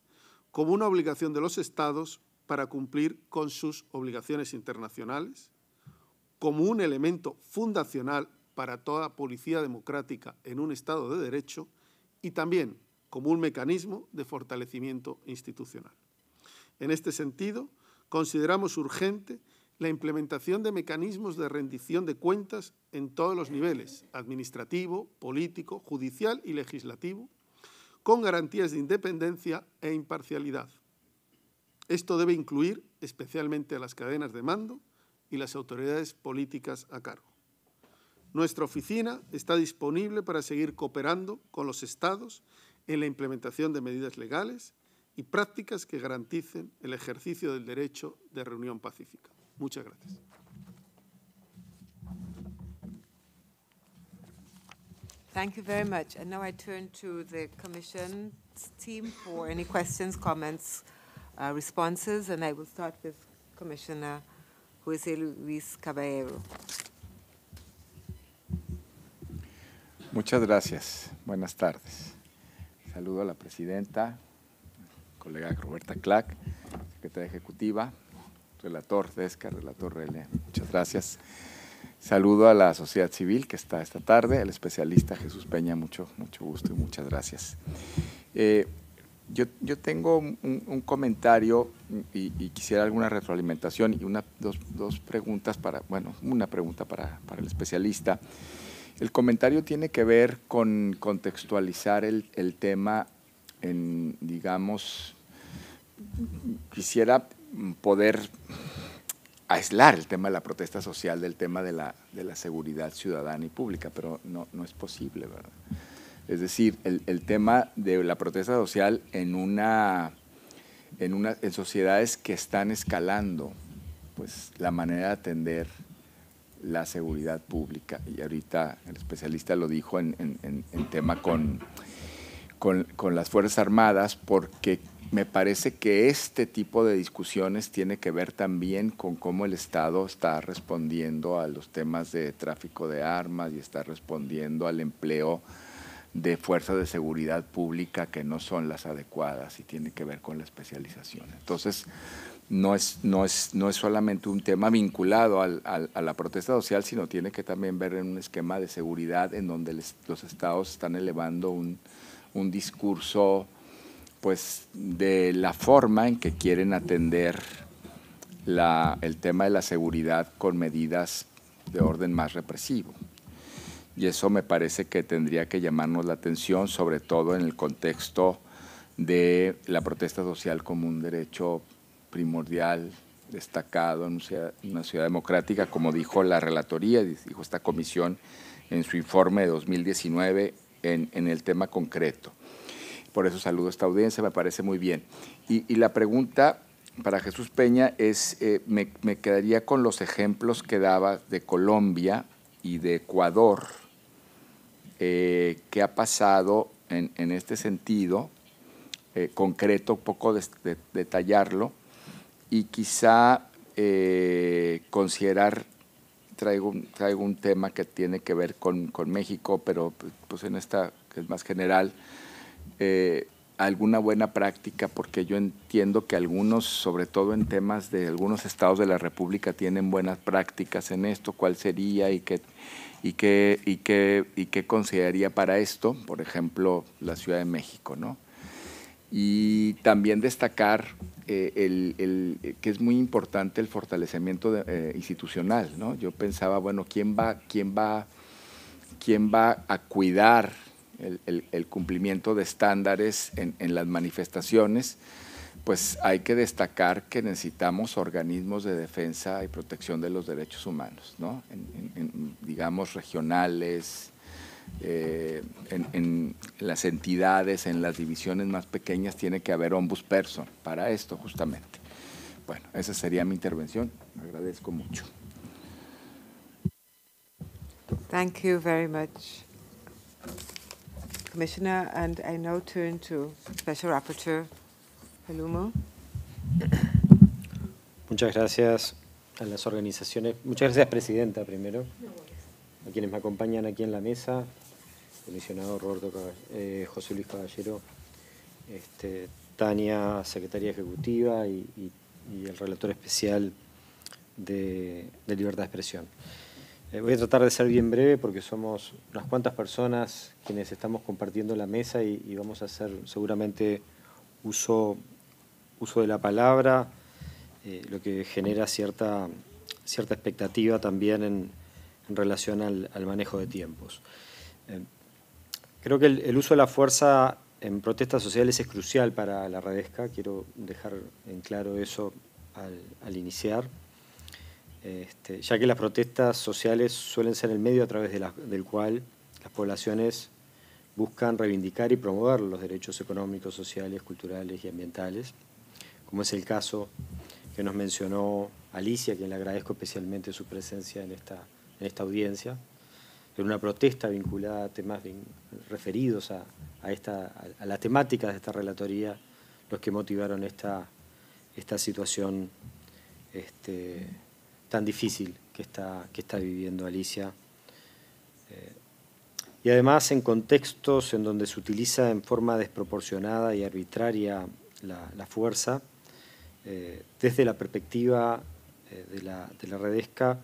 [SPEAKER 1] como una obligación de los Estados para cumplir con sus obligaciones internacionales, como un elemento fundacional para toda policía democrática en un Estado de Derecho y también como un mecanismo de fortalecimiento institucional. En este sentido, consideramos urgente la implementación de mecanismos de rendición de cuentas en todos los niveles, administrativo, político, judicial y legislativo, con garantías de independencia e imparcialidad. Esto debe incluir especialmente a las cadenas de mando y las autoridades políticas a cargo. Nuestra oficina está disponible para seguir cooperando con los estados en la implementación de medidas legales y prácticas que garanticen el ejercicio del derecho de reunión pacífica. Muchas gracias.
[SPEAKER 4] Thank you very much. And now I turn to the commission team for any questions, comments, uh, responses, and I will start with Commissioner José Luis Caballero.
[SPEAKER 10] Muchas gracias. Buenas tardes. Saludo a la presidenta, colega Roberta Clack, secretaria ejecutiva, relator DESCA, relator Muchas gracias. Saludo a la sociedad civil que está esta tarde, al especialista Jesús Peña, mucho, mucho gusto y muchas gracias. Eh, yo, yo, tengo un, comentario y, quisiera alguna retroalimentación y una, dos, dos preguntas para, bueno, una pregunta para, para el especialista. El comentario tiene que ver con contextualizar el, tema en, digamos, quisiera poder aislar el tema de la protesta social del tema de la, seguridad ciudadana y pública, pero no, es posible, ¿verdad? Es decir, el, tema de la protesta social en una, en una en sociedades que están escalando, pues la manera de atender la seguridad pública. Y ahorita el especialista lo dijo en, en, tema con, con, con las Fuerzas Armadas, porque me parece que este tipo de discusiones tiene que ver también con cómo el Estado está respondiendo a los temas de tráfico de armas y está respondiendo al empleo de fuerzas de seguridad pública que no son las adecuadas y tiene que ver con la especialización. Entonces, no es, no es, solamente un tema vinculado a la protesta social, sino tiene que también ver en un esquema de seguridad en donde los estados están elevando un, discurso pues, de la forma en que quieren atender el tema de la seguridad con medidas de orden más represivo. Y eso me parece que tendría que llamarnos la atención, sobre todo en el contexto de la protesta social como un derecho primordial, destacado en una ciudad democrática, como dijo la relatoría, dijo esta comisión en su informe de 2019 en, el tema concreto. Por eso saludo a esta audiencia, me parece muy bien. Y, la pregunta para Jesús Peña es, eh, me, quedaría con los ejemplos que daba de Colombia y de Ecuador, eh, qué ha pasado en, este sentido, eh, concreto, un poco de, detallarlo, y quizá eh, considerar, traigo traigo un tema que tiene que ver con, México, pero pues en esta es más general, eh, alguna buena práctica, porque yo entiendo que algunos, sobre todo en temas de algunos estados de la República, tienen buenas prácticas en esto, cuál sería y qué, y qué, y qué, y qué consideraría para esto, por ejemplo, la Ciudad de México, ¿no? y también destacar eh, el, eh, que es muy importante el fortalecimiento eh, institucional. Yo pensaba, bueno, ¿quién va, quién va, quién va a cuidar el, cumplimiento de estándares en, en, las manifestaciones? Pues hay que destacar que necesitamos organismos de defensa y protección de los derechos humanos, ¿no? digamos, regionales, eh, en, las entidades, en las divisiones más pequeñas, tiene que haber person para esto justamente. Bueno, esa sería mi intervención. Agradezco mucho.
[SPEAKER 4] Thank you very much, Commissioner. And I now turn to Special Rapporteur
[SPEAKER 11] Muchas gracias a las organizaciones. Muchas gracias, Presidenta, primero quienes me acompañan aquí en la mesa, comisionado Roberto eh, José Luis Caballero, este, Tania, secretaria ejecutiva y, el relator especial de, libertad de expresión. Eh, voy a tratar de ser bien breve porque somos unas cuantas personas quienes estamos compartiendo la mesa y, vamos a hacer seguramente uso, uso de la palabra, eh, lo que genera cierta, cierta expectativa también en en relación al, manejo de tiempos. Eh, creo que el, uso de la fuerza en protestas sociales es crucial para la redesca, quiero dejar en claro eso al, iniciar, este, ya que las protestas sociales suelen ser el medio a través del cual las poblaciones buscan reivindicar y promover los derechos económicos, sociales, culturales y ambientales, como es el caso que nos mencionó Alicia, a quien le agradezco especialmente su presencia en esta en esta audiencia, en una protesta vinculada a temas referidos a, a, la temática de esta relatoría, los que motivaron esta, esta situación este, tan difícil que está, que está viviendo Alicia. Eh, y además en contextos en donde se utiliza en forma desproporcionada y arbitraria la, fuerza, eh, desde la perspectiva eh, de la redesca,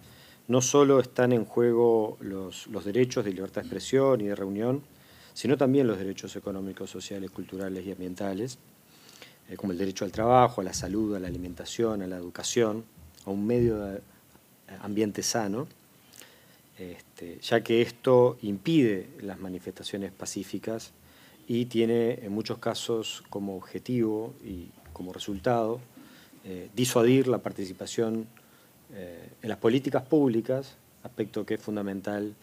[SPEAKER 11] no solo están en juego los, derechos de libertad de expresión y de reunión, sino también los derechos económicos, sociales, culturales y ambientales, eh, como el derecho al trabajo, a la salud, a la alimentación, a la educación, a un medio eh, ambiente sano, este, ya que esto impide las manifestaciones pacíficas y tiene en muchos casos como objetivo y como resultado eh, disuadir la participación eh, en las políticas públicas, aspecto que es fundamental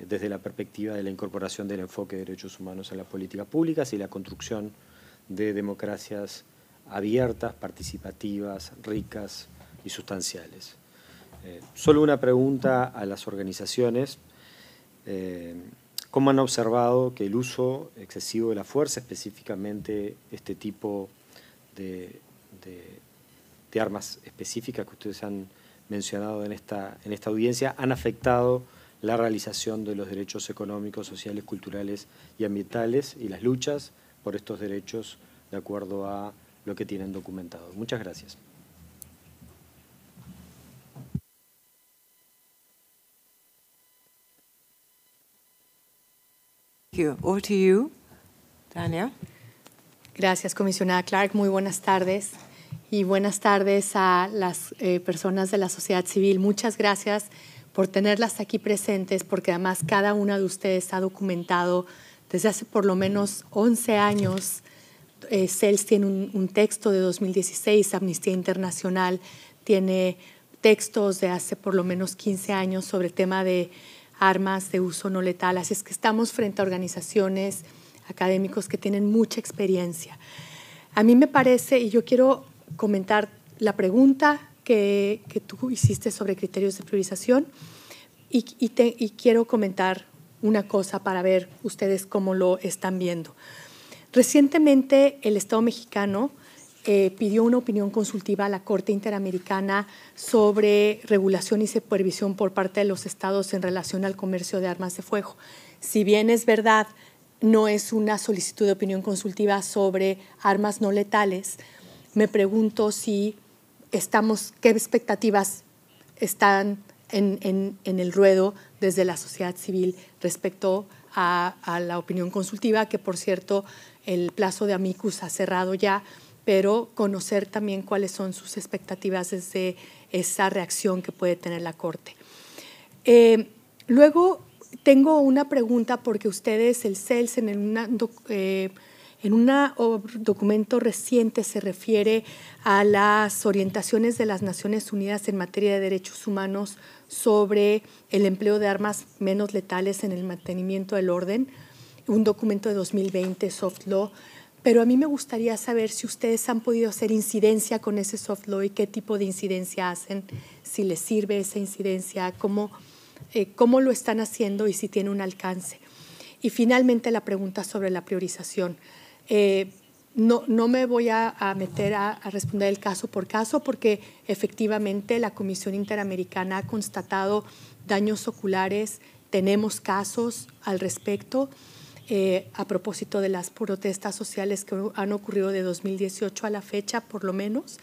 [SPEAKER 11] eh, desde la perspectiva de la incorporación del enfoque de derechos humanos en las políticas públicas y la construcción de democracias abiertas, participativas, ricas y sustanciales. Eh, solo una pregunta a las organizaciones. ¿Cómo han observado que el uso excesivo de la fuerza, específicamente este tipo de armas específicas que ustedes han mencionado en esta, en esta audiencia han afectado la realización de los derechos económicos, sociales, culturales y ambientales y las luchas por estos derechos de acuerdo a lo que tienen documentado. Muchas gracias.
[SPEAKER 12] Gracias, comisionada Clark. Muy buenas tardes y buenas tardes a las eh, personas de la sociedad civil. Muchas gracias por tenerlas aquí presentes, porque además cada una de ustedes ha documentado desde hace por lo menos 11 años. Eh, CELS tiene un, un texto de 2016, Amnistía Internacional tiene textos de hace por lo menos 15 años sobre el tema de armas de uso no letal. Así es que estamos frente a organizaciones, académicos que tienen mucha experiencia. A mí me parece, y yo quiero comentar la pregunta que, tú hiciste sobre criterios de priorización y, quiero comentar una cosa para ver ustedes cómo lo están viendo. Recientemente el Estado mexicano eh, pidió una opinión consultiva a la Corte Interamericana sobre regulación y supervisión por parte de los estados en relación al comercio de armas de fuego. Si bien es verdad, no es una solicitud de opinión consultiva sobre armas no letales, me pregunto si estamos, qué expectativas están en, el ruedo desde la sociedad civil respecto a, la opinión consultiva, que por cierto el plazo de amicus ha cerrado ya, pero conocer también cuáles son sus expectativas desde esa reacción que puede tener la Corte. Eh, luego tengo una pregunta porque ustedes, el CELS, en una, eh, en un documento reciente se refiere a las orientaciones de las Naciones Unidas en materia de derechos humanos sobre el empleo de armas menos letales en el mantenimiento del orden, un documento de 2020, Soft Law. Pero a mí me gustaría saber si ustedes han podido hacer incidencia con ese soft law y qué tipo de incidencia hacen, si les sirve esa incidencia, cómo, eh, cómo lo están haciendo y si tiene un alcance. Y finalmente la pregunta sobre la priorización. Eh, no, no, me voy a, meter a, responder el caso por caso porque efectivamente la Comisión Interamericana ha constatado daños oculares, tenemos casos al respecto. Eh, a propósito de las protestas sociales que han ocurrido de 2018 a la fecha, por lo menos.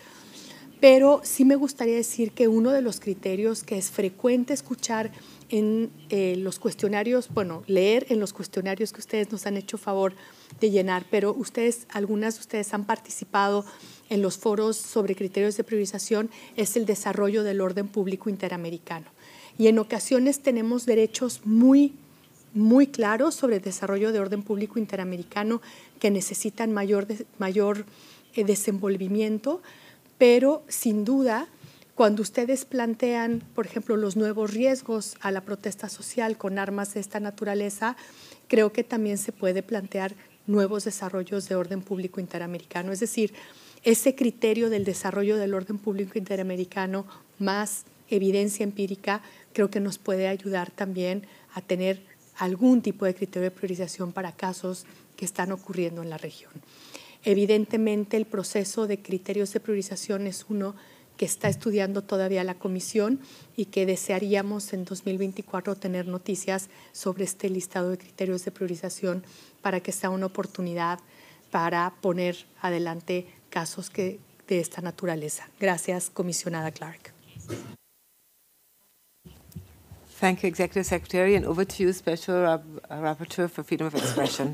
[SPEAKER 12] Pero sí me gustaría decir que uno de los criterios que es frecuente escuchar en eh, los cuestionarios, bueno, leer en los cuestionarios que ustedes nos han hecho favor de llenar, pero ustedes, algunas de ustedes han participado en los foros sobre criterios de priorización, es el desarrollo del orden público interamericano. Y en ocasiones tenemos derechos muy muy claros sobre el desarrollo de orden público interamericano que necesitan mayor, mayor eh, desenvolvimiento, pero sin duda, cuando ustedes plantean, por ejemplo, los nuevos riesgos a la protesta social con armas de esta naturaleza, creo que también se puede plantear nuevos desarrollos de orden público interamericano, es decir, ese criterio del desarrollo del orden público interamericano más evidencia empírica creo que nos puede ayudar también a tener algún tipo de criterio de priorización para casos que están ocurriendo en la región. Evidentemente el proceso de criterios de priorización es uno que está estudiando todavía la comisión y que desearíamos en 2024 tener noticias sobre este listado de criterios de priorización para que sea una oportunidad para poner adelante casos que, de esta naturaleza. Gracias, comisionada
[SPEAKER 4] Clark. Executive Secretary, and over Special uh, Rapporteur for Freedom of Expression.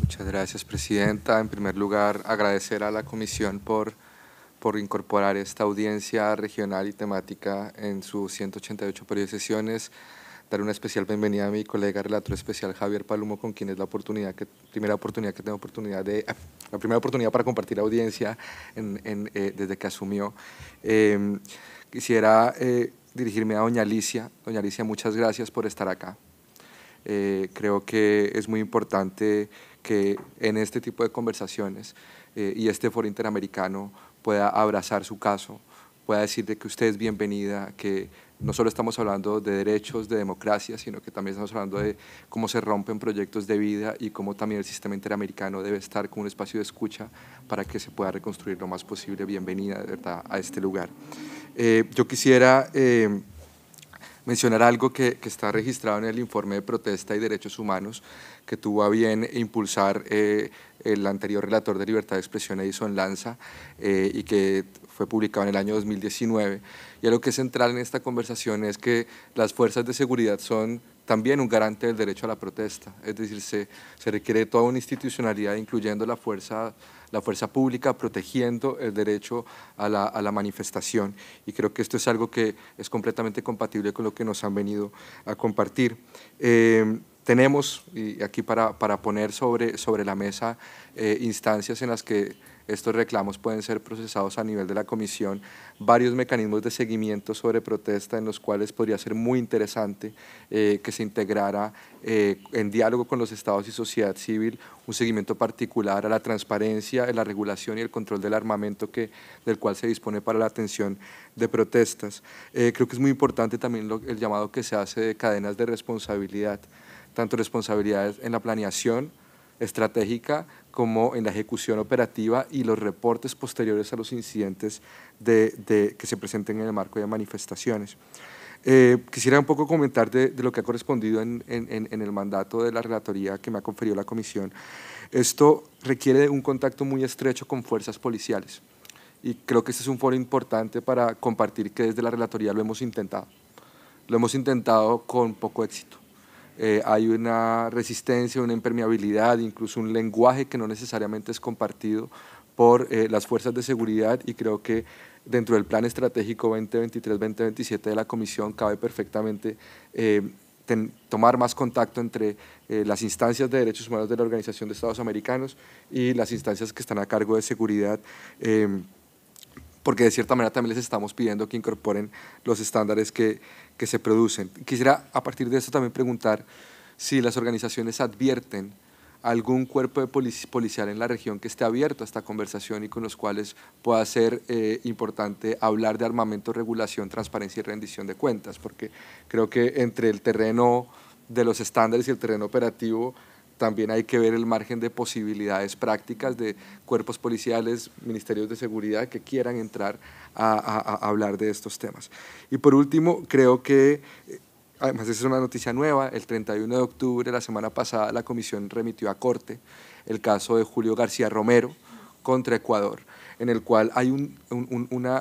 [SPEAKER 13] Muchas gracias, Presidenta. En primer lugar, agradecer a la Comisión por por incorporar esta audiencia regional y temática en sus 188 periodos de sesiones. Dar una especial bienvenida a mi colega relator especial Javier Palumo, con quien es la oportunidad que, primera oportunidad que tengo oportunidad de, ah, la primera oportunidad para compartir audiencia eh, desde que asumió. Em, quisiera eh, dirigirme a doña Alicia. Doña Alicia, muchas gracias por estar acá. Eh, creo que es muy importante que en este tipo de conversaciones y este foro interamericano pueda abrazar su caso, pueda decirle que usted es bienvenida, que no solo estamos hablando de derechos, de democracia, sino que también estamos hablando de cómo se rompen proyectos de vida y cómo también el sistema interamericano debe estar con un espacio de escucha para que se pueda reconstruir lo más posible. Bienvenida, de verdad, a este lugar. Eh, yo quisiera eh, mencionar algo que, está registrado en el informe de protesta y derechos humanos que tuvo a bien impulsar eh, el anterior relator de libertad de expresión Edison Lanza eh, y que fue publicado en el año 2019. Y lo que es central en esta conversación es que las fuerzas de seguridad son también un garante del derecho a la protesta, es decir, se, se requiere toda una institucionalidad, incluyendo la fuerza, la fuerza pública, protegiendo el derecho a la, manifestación. Y creo que esto es algo que es completamente compatible con lo que nos han venido a compartir. Eh, tenemos y aquí para, poner sobre, la mesa eh, instancias en las que estos reclamos pueden ser procesados a nivel de la comisión, varios mecanismos de seguimiento sobre protesta en los cuales podría ser muy interesante eh, que se integrara eh, en diálogo con los estados y sociedad civil un seguimiento particular a la transparencia, a la regulación y el control del armamento que, del cual se dispone para la atención de protestas. creo que es muy importante también el llamado que se hace de cadenas de responsabilidad tanto responsabilidades en la planeación estratégica como en la ejecución operativa y los reportes posteriores a los incidentes de, que se presenten en el marco de manifestaciones. Eh, quisiera un poco comentar de, lo que ha correspondido en, el mandato de la relatoría que me ha conferido la comisión. Esto requiere un contacto muy estrecho con fuerzas policiales y creo que este es un foro importante para compartir que desde la relatoría lo hemos intentado. Lo hemos intentado con poco éxito. Eh, hay una resistencia, una impermeabilidad, incluso un lenguaje que no necesariamente es compartido por eh, las fuerzas de seguridad y creo que dentro del plan estratégico 2023-2027 de la Comisión cabe perfectamente eh, tomar más contacto entre las instancias de derechos humanos de la Organización de Estados Americanos y las instancias que están a cargo de seguridad porque de cierta manera también les estamos pidiendo que incorporen los estándares que, que se producen. Quisiera a partir de eso también preguntar si las organizaciones advierten algún cuerpo policial en la región que esté abierto a esta conversación y con los cuales pueda ser eh, importante hablar de armamento, regulación, transparencia y rendición de cuentas, porque creo que entre el terreno de los estándares y el terreno operativo también hay que ver el margen de posibilidades prácticas de cuerpos policiales, ministerios de seguridad que quieran entrar a, hablar de estos temas. Y por último, creo que eh, además es una noticia nueva, el 31 de octubre, la semana pasada, la comisión remitió a corte el caso de Julio García Romero contra Ecuador, en el cual hay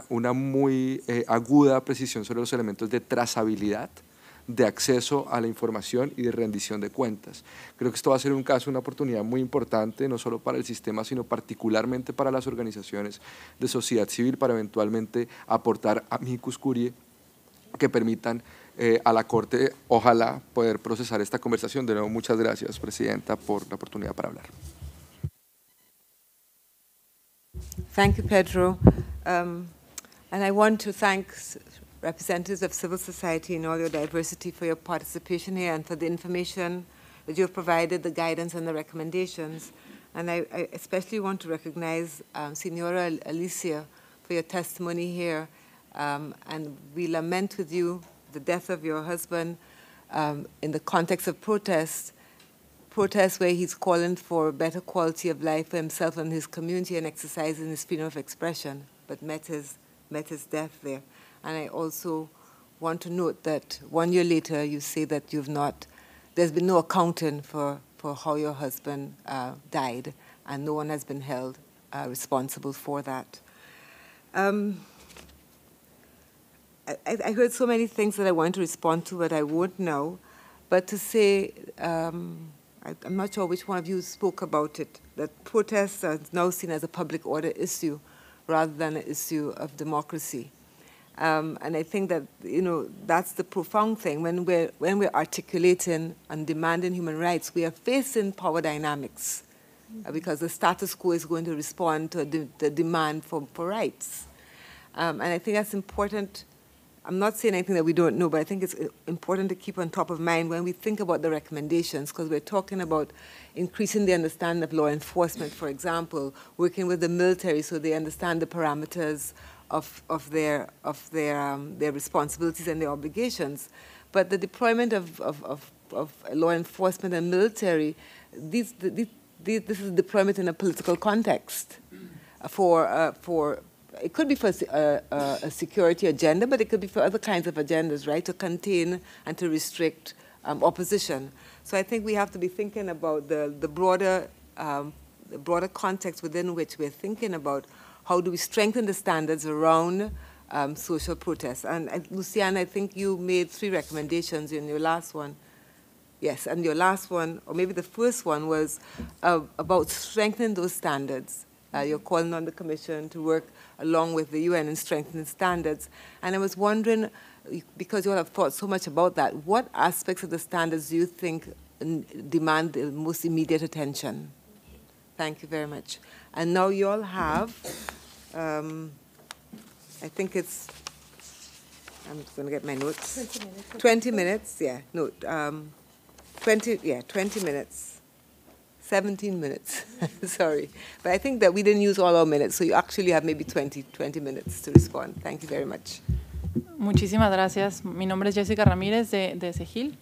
[SPEAKER 13] una, muy eh, aguda precisión sobre los elementos de trazabilidad de acceso a la información y de rendición de cuentas. Creo que esto va a ser un caso, una oportunidad muy importante, no solo para el sistema, sino particularmente para las organizaciones de sociedad civil, para eventualmente aportar a mi Curie que permitan eh, a la Corte, ojalá, poder procesar esta conversación. De nuevo, muchas gracias, Presidenta, por la oportunidad para hablar.
[SPEAKER 4] Thank you, Pedro. Um, and I want to thank representatives of civil society and all your diversity for your participation here and for the information that you've provided, the guidance and the recommendations. And I, I especially want to recognize um, Senora Alicia for your testimony here. Um, and we lament with you the death of your husband um, in the context of protest, protest where he's calling for a better quality of life for himself and his community and exercising his freedom of expression, but met his, met his death there. And I also want to note that one year later, you say that you've not, there's been no accounting for, for how your husband uh, died, and no one has been held uh, responsible for that. Um, I, I, heard so many things that I want to respond to, but I won't now. But to say, um, I, am not sure which one of you spoke about it, that protests are now seen as a public order issue rather than an issue of democracy. Um, and I think that you know that's the profound thing when we're when we're articulating and demanding human rights, we are facing power dynamics uh, mm-hmm. because the status quo is going to respond to de the demand for, for rights. Um, and I think that's important. I'm not saying anything that we don't know, but I think it's uh, important to keep on top of mind when we think about the recommendations, because we're talking about increasing the understanding of law enforcement, for example, working with the military so they understand the parameters of, of, their, of their, um, their responsibilities and their obligations. But the deployment of, of, of, of law enforcement and military, these, these, these, this is deployment in a political context uh, for, uh, for it could be for a, a, uh, uh, a, security agenda, but it could be for other kinds of agendas, right, to contain and to restrict um, opposition. So I think we have to be thinking about the, the broader um, the broader context within which we're thinking about how do we strengthen the standards around um, social protests? And uh, Luciana, I think you made three recommendations in your last one. Yes, and your last one, or maybe the first one, was uh, about strengthening those standards. Uh, you're calling on the Commission to work along with the UN in strengthening standards. And I was wondering, because you all have thought so much about that, what aspects of the standards do you think demand the most immediate attention? Thank you very much. And now you all have, um, I think it's, I'm going to get my notes. 20 minutes. 20 minutes, yeah, no, um, 20, yeah, 20 minutes. 17 minutes, sorry. But I think that we didn't use all our minutes, so you actually have maybe 20, 20 minutes to respond. Thank you very much. Muchísimas
[SPEAKER 14] gracias. Mi nombre es Jessica Ramírez de, de Segil.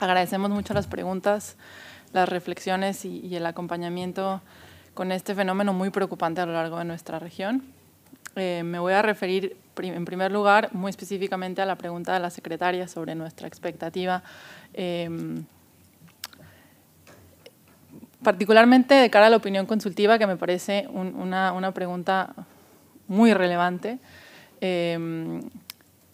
[SPEAKER 14] Agradecemos mucho las preguntas, las reflexiones y, y el acompañamiento con este fenómeno muy preocupante a lo largo de nuestra región. Eh, me voy a referir en primer lugar muy específicamente a la pregunta de la secretaria sobre nuestra expectativa. Em, particularmente de cara a la opinión consultiva, que me parece una, una, pregunta muy relevante. Em,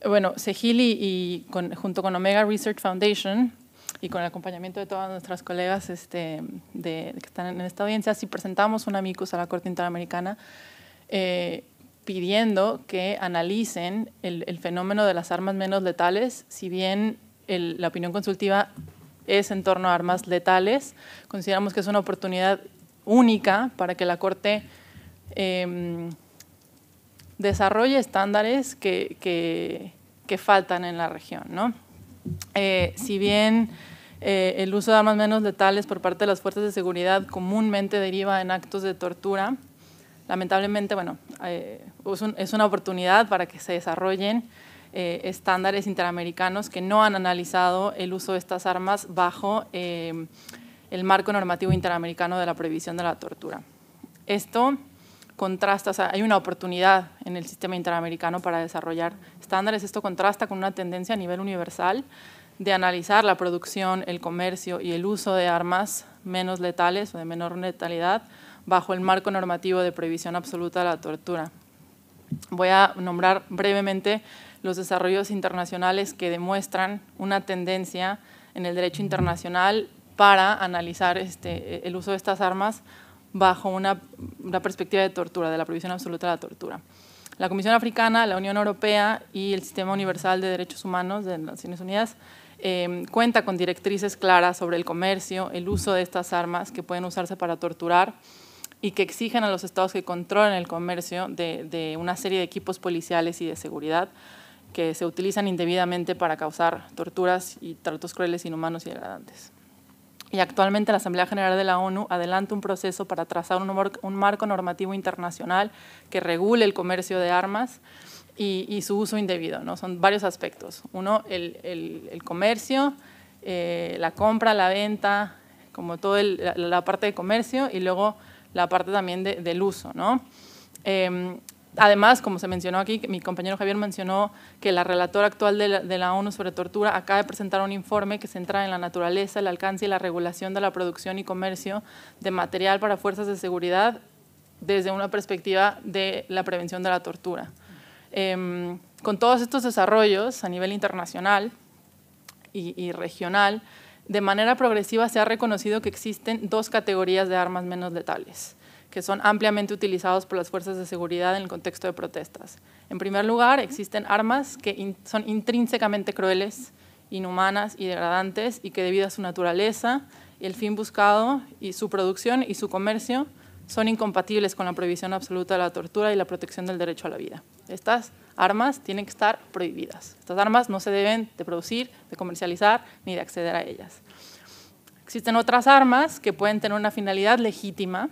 [SPEAKER 14] bueno, Sejili y, junto con Omega Research Foundation y con el acompañamiento de todas nuestras colegas este, que están en esta audiencia, si presentamos un amicus a la Corte Interamericana eh, pidiendo que analicen el, fenómeno de las armas menos letales, si bien la opinión consultiva es en torno a armas letales, consideramos que es una oportunidad única para que la Corte em, desarrolle estándares que, que faltan en la región, ¿no? Eh, si bien eh, el uso de armas menos letales por parte de las fuerzas de seguridad comúnmente deriva en actos de tortura, lamentablemente, bueno, eh, es, una oportunidad para que se desarrollen estándares interamericanos que no han analizado el uso de estas armas bajo el marco normativo interamericano de la prohibición de la tortura. Esto contrasta, o sea, hay una oportunidad en el sistema interamericano para desarrollar estándares, esto contrasta con una tendencia a nivel universal de analizar la producción, el comercio y el uso de armas menos letales o de menor letalidad bajo el marco normativo de prohibición absoluta de la tortura. Voy a nombrar brevemente los desarrollos internacionales que demuestran una tendencia en el derecho internacional para analizar este, el uso de estas armas bajo una, la perspectiva de tortura, de la prohibición absoluta de la tortura la Comisión Africana, la Unión Europea y el Sistema Universal de Derechos Humanos de las Naciones Unidas cuentan eh, cuenta con directrices claras sobre el comercio, el uso de estas armas que pueden usarse para torturar y que exigen a los estados que controlen el comercio de, de una serie de equipos policiales y de seguridad que se utilizan indebidamente para causar torturas y tratos crueles, inhumanos y degradantes y actualmente la Asamblea General de la ONU adelanta un proceso para trazar un, marco normativo internacional que regule el comercio de armas y, su uso indebido. ¿no? Son varios aspectos. Uno, el, comercio, eh, la compra, la venta, como toda la, parte de comercio y luego la parte también del uso. ¿no? Em, Además, como se mencionó aquí, mi compañero Javier mencionó que la relatora actual de la, ONU sobre tortura acaba de presentar un informe que se centra en la naturaleza, el alcance y la regulación de la producción y comercio de material para fuerzas de seguridad desde una perspectiva de la prevención de la tortura. Em, con todos estos desarrollos a nivel internacional y regional, de manera progresiva se ha reconocido que existen dos categorías de armas menos letales que son ampliamente utilizados por las fuerzas de seguridad en el contexto de protestas. En primer lugar, existen armas que son intrínsecamente crueles, inhumanas y degradantes y que debido a su naturaleza, el fin buscado y su producción y su comercio son incompatibles con la prohibición absoluta de la tortura y la protección del derecho a la vida. Estas armas tienen que estar prohibidas. Estas armas no se deben de producir, de comercializar ni de acceder a ellas. Existen otras armas que pueden tener una finalidad legítima,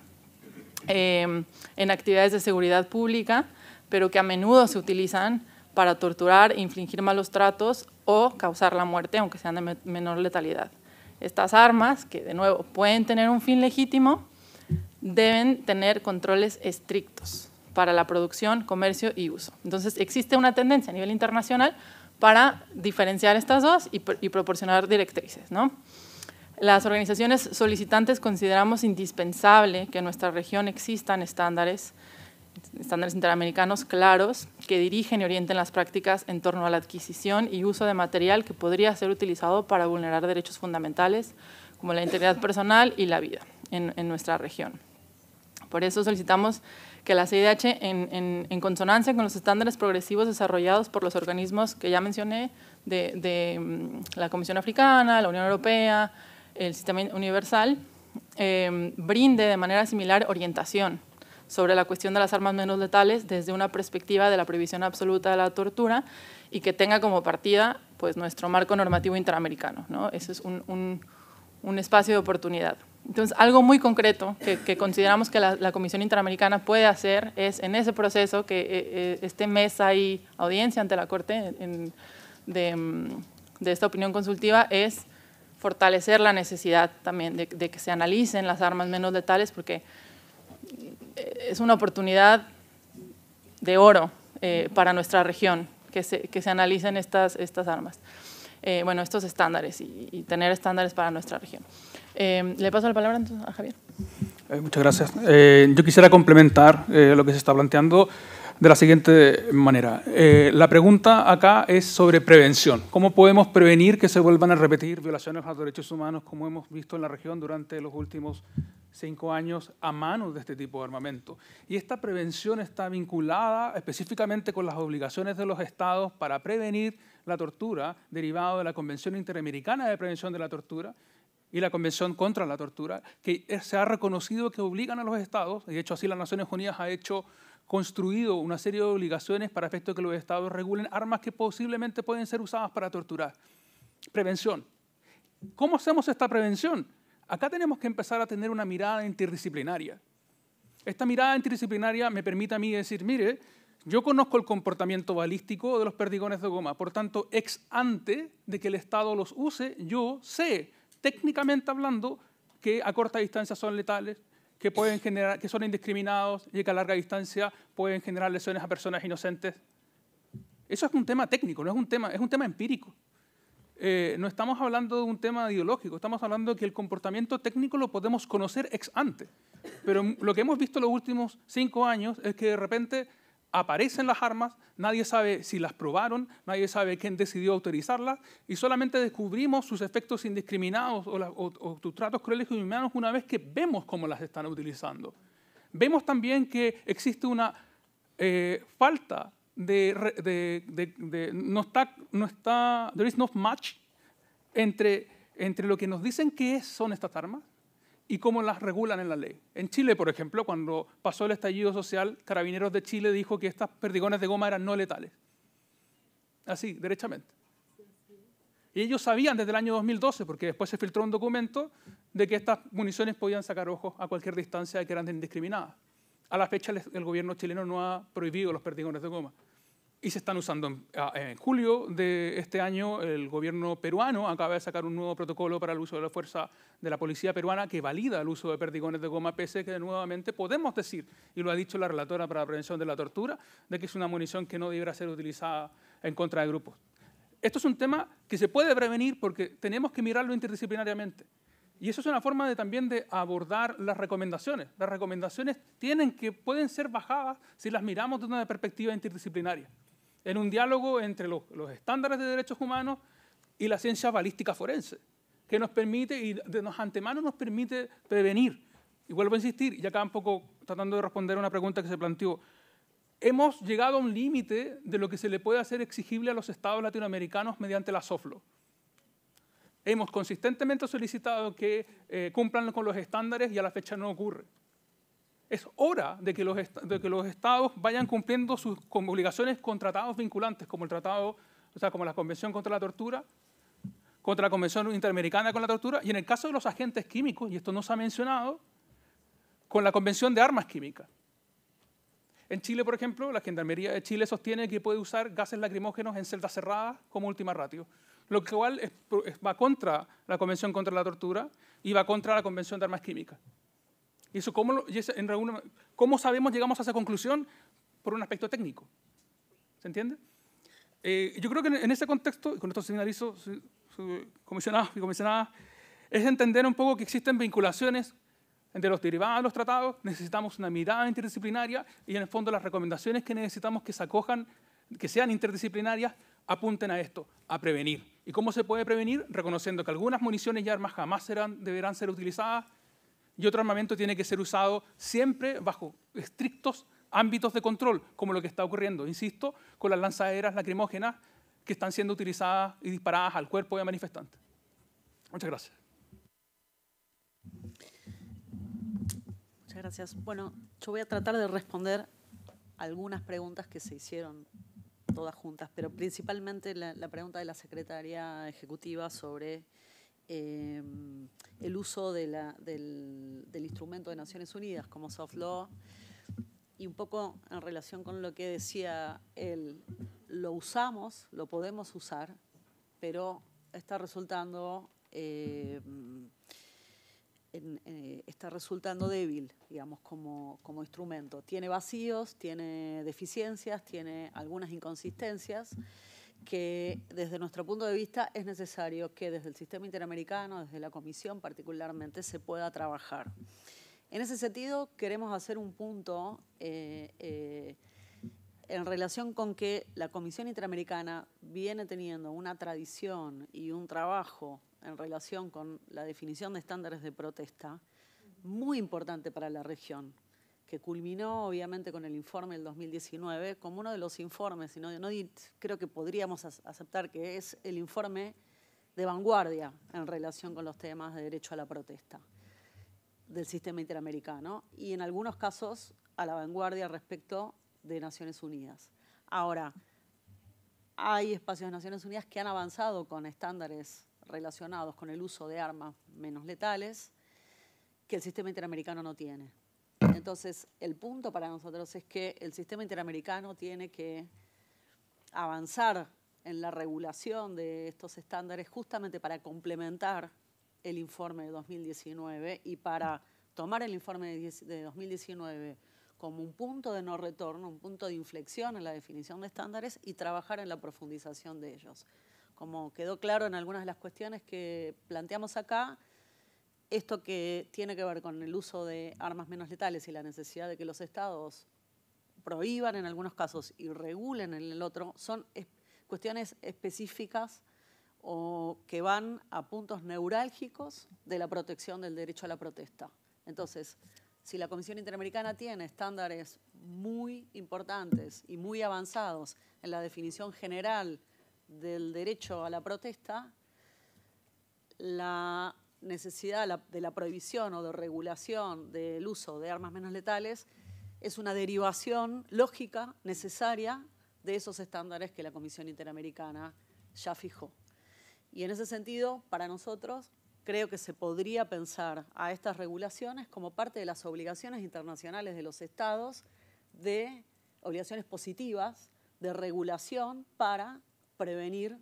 [SPEAKER 14] Em, en actividades de seguridad pública, pero que a menudo se utilizan para torturar, infligir malos tratos o causar la muerte, aunque sean de menor letalidad. Estas armas, que de nuevo pueden tener un fin legítimo, deben tener controles estrictos para la producción, comercio y uso. Entonces existe una tendencia a nivel internacional para diferenciar estas dos y, y proporcionar directrices. ¿no? Las organizaciones solicitantes consideramos indispensable que en nuestra región existan estándares, estándares interamericanos claros que dirigen y orienten las prácticas en torno a la adquisición y uso de material que podría ser utilizado para vulnerar derechos fundamentales como la integridad personal y la vida en, nuestra región. Por eso solicitamos que la CIDH, en, consonancia con los estándares progresivos desarrollados por los organismos que ya mencioné, de mm, la Comisión Africana, la Unión Europea, el sistema universal, em, brinde de manera similar orientación sobre la cuestión de las armas menos letales desde una perspectiva de la prohibición absoluta de la tortura y que tenga como partida pues, nuestro marco normativo interamericano. ¿no? Ese es un, espacio de oportunidad. Entonces, algo muy concreto que, consideramos que la, Comisión Interamericana puede hacer es en ese proceso que eh, eh, este mes hay audiencia ante la Corte de, em, de esta opinión consultiva, es fortalecer la necesidad también de, que se analicen las armas menos letales porque eh, es una oportunidad de oro eh, para nuestra región que se, que se analicen estas, estas armas. Eh, bueno, estos estándares y, tener estándares para nuestra región. Em, le paso la palabra entonces a Javier.
[SPEAKER 6] muchas gracias. yo quisiera complementar lo que se está planteando de la siguiente manera. Eh, la pregunta acá es sobre prevención. ¿Cómo podemos prevenir que se vuelvan a repetir violaciones a los derechos humanos como hemos visto en la región durante los últimos cinco años a manos de este tipo de armamento? Y esta prevención está vinculada específicamente con las obligaciones de los estados para prevenir la tortura derivado de la Convención Interamericana de Prevención de la Tortura y la Convención contra la Tortura, que se ha reconocido que obligan a los estados, y de hecho así las Naciones Unidas ha hecho construido una serie de obligaciones para efecto de que los estados regulen armas que posiblemente pueden ser usadas para torturar. Prevención. ¿Cómo hacemos esta prevención? Acá tenemos que empezar a tener una mirada interdisciplinaria. Esta mirada interdisciplinaria me permite a mí decir, mire, yo conozco el comportamiento balístico de los perdigones de goma, por tanto, ex ante de que el Estado los use, yo sé, técnicamente hablando, que a corta distancia son letales, que, pueden generar, que son indiscriminados y que a larga distancia pueden generar lesiones a personas inocentes. Eso es un tema técnico, no es un tema, es un tema empírico. Eh, no estamos hablando de un tema ideológico, estamos hablando de que el comportamiento técnico lo podemos conocer ex ante. Pero lo que hemos visto los últimos cinco años es que de repente aparecen las armas, nadie sabe si las probaron, nadie sabe quién decidió autorizarlas y solamente descubrimos sus efectos indiscriminados o, sus tratos crueles y humanos una vez que vemos cómo las están utilizando. Vemos también que existe una eh, falta de, de, no está, no está, there is no match entre, entre lo que nos dicen que son estas armas y cómo las regulan en la ley. En Chile, por ejemplo, cuando pasó el estallido social, Carabineros de Chile dijo que estas perdigones de goma eran no letales. Así, derechamente. Y ellos sabían desde el año 2012, porque después se filtró un documento, de que estas municiones podían sacar ojos a cualquier distancia y que eran indiscriminadas. A la fecha el gobierno chileno no ha prohibido los perdigones de goma y se están usando. Ah, en, julio de este año, el gobierno peruano acaba de sacar un nuevo protocolo para el uso de la fuerza de la policía peruana que valida el uso de perdigones de goma, pese que nuevamente podemos decir, y lo ha dicho la relatora para la prevención de la tortura, de que es una munición que no debiera ser utilizada en contra de grupos. Esto es un tema que se puede prevenir porque tenemos que mirarlo interdisciplinariamente. Y eso es una forma de, también de abordar las recomendaciones. Las recomendaciones tienen que, pueden ser bajadas si las miramos desde una perspectiva interdisciplinaria en un diálogo entre los, estándares de derechos humanos y la ciencia balística forense, que nos permite y de nos antemano nos permite prevenir. Y vuelvo a insistir, y acá un poco tratando de responder a una pregunta que se planteó, hemos llegado a un límite de lo que se le puede hacer exigible a los estados latinoamericanos mediante la SOFLO. Hemos consistentemente solicitado que eh, cumplan con los estándares y a la fecha no ocurre. Es hora de que, los de que los estados vayan cumpliendo sus obligaciones con tratados vinculantes, como el tratado, o sea, como la Convención contra la Tortura, contra la Convención Interamericana con la Tortura, y en el caso de los agentes químicos, y esto no se ha mencionado, con la Convención de Armas Químicas. En Chile, por ejemplo, la Gendarmería de Chile sostiene que puede usar gases lacrimógenos en celdas cerradas como última ratio, lo cual va contra la Convención contra la Tortura y va contra la Convención de Armas Químicas eso cómo, lo, en cómo sabemos, llegamos a esa conclusión? Por un aspecto técnico. ¿Se entiende? Eh, yo creo que en, ese contexto, y con esto señalizo,
[SPEAKER 8] su,
[SPEAKER 6] comisionados y comisionadas, es entender un poco que existen vinculaciones entre los derivados de los tratados, necesitamos una mirada interdisciplinaria y en el fondo las recomendaciones que necesitamos que se acojan, que sean interdisciplinarias, apunten a esto, a prevenir. ¿Y cómo se puede prevenir? Reconociendo que algunas municiones y armas jamás serán, deberán ser utilizadas y otro armamento tiene que ser usado siempre bajo estrictos ámbitos de control, como lo que está ocurriendo, insisto, con las lanzaderas lacrimógenas que están siendo utilizadas y disparadas al cuerpo de manifestantes. Muchas gracias.
[SPEAKER 5] Muchas gracias. Bueno, yo voy a tratar de responder algunas preguntas que se hicieron todas juntas, pero principalmente la, la pregunta de la Secretaría Ejecutiva sobre Em, el uso del, instrumento de Naciones Unidas como soft law y un poco en relación con lo que decía él, lo usamos, lo podemos usar, pero está resultando, em, eh, está resultando débil, digamos, como instrumento. Tiene vacíos, tiene deficiencias, tiene algunas inconsistencias que desde nuestro punto de vista es necesario que desde el sistema interamericano, desde la Comisión particularmente, se pueda trabajar. En ese sentido, queremos hacer un punto eh, eh, en relación con que la Comisión Interamericana viene teniendo una tradición y un trabajo en relación con la definición de estándares de protesta muy importante para la región, que culminó obviamente con el informe del 2019, como uno de los informes, y creo que podríamos aceptar que es el informe de vanguardia en relación con los temas de derecho a la protesta del sistema interamericano y en algunos casos a la vanguardia respecto de Naciones Unidas. Ahora, hay espacios de Naciones Unidas que han avanzado con estándares relacionados con el uso de armas menos letales que el sistema interamericano no tiene. Entonces, el punto para nosotros es que el sistema interamericano tiene que avanzar en la regulación de estos estándares justamente para complementar el informe de 2019 y para tomar el informe de 2019 como un punto de no retorno, un punto de inflexión en la definición de estándares y trabajar en la profundización de ellos. Como quedó claro en algunas de las cuestiones que planteamos acá, esto que tiene que ver con el uso de armas menos letales y la necesidad de que los estados prohíban en algunos casos y regulen en el otro, son cuestiones específicas o que van a puntos neurálgicos de la protección del derecho a la protesta. Entonces, si la Comisión Interamericana tiene estándares muy importantes y muy avanzados en la definición general del derecho a la protesta, la necesidad de la prohibición o de regulación del uso de armas menos letales es una derivación lógica, necesaria, de esos estándares que la Comisión Interamericana ya fijó. Y en ese sentido, para nosotros, creo que se podría pensar a estas regulaciones como parte de las obligaciones internacionales de los estados, de obligaciones positivas de regulación para prevenir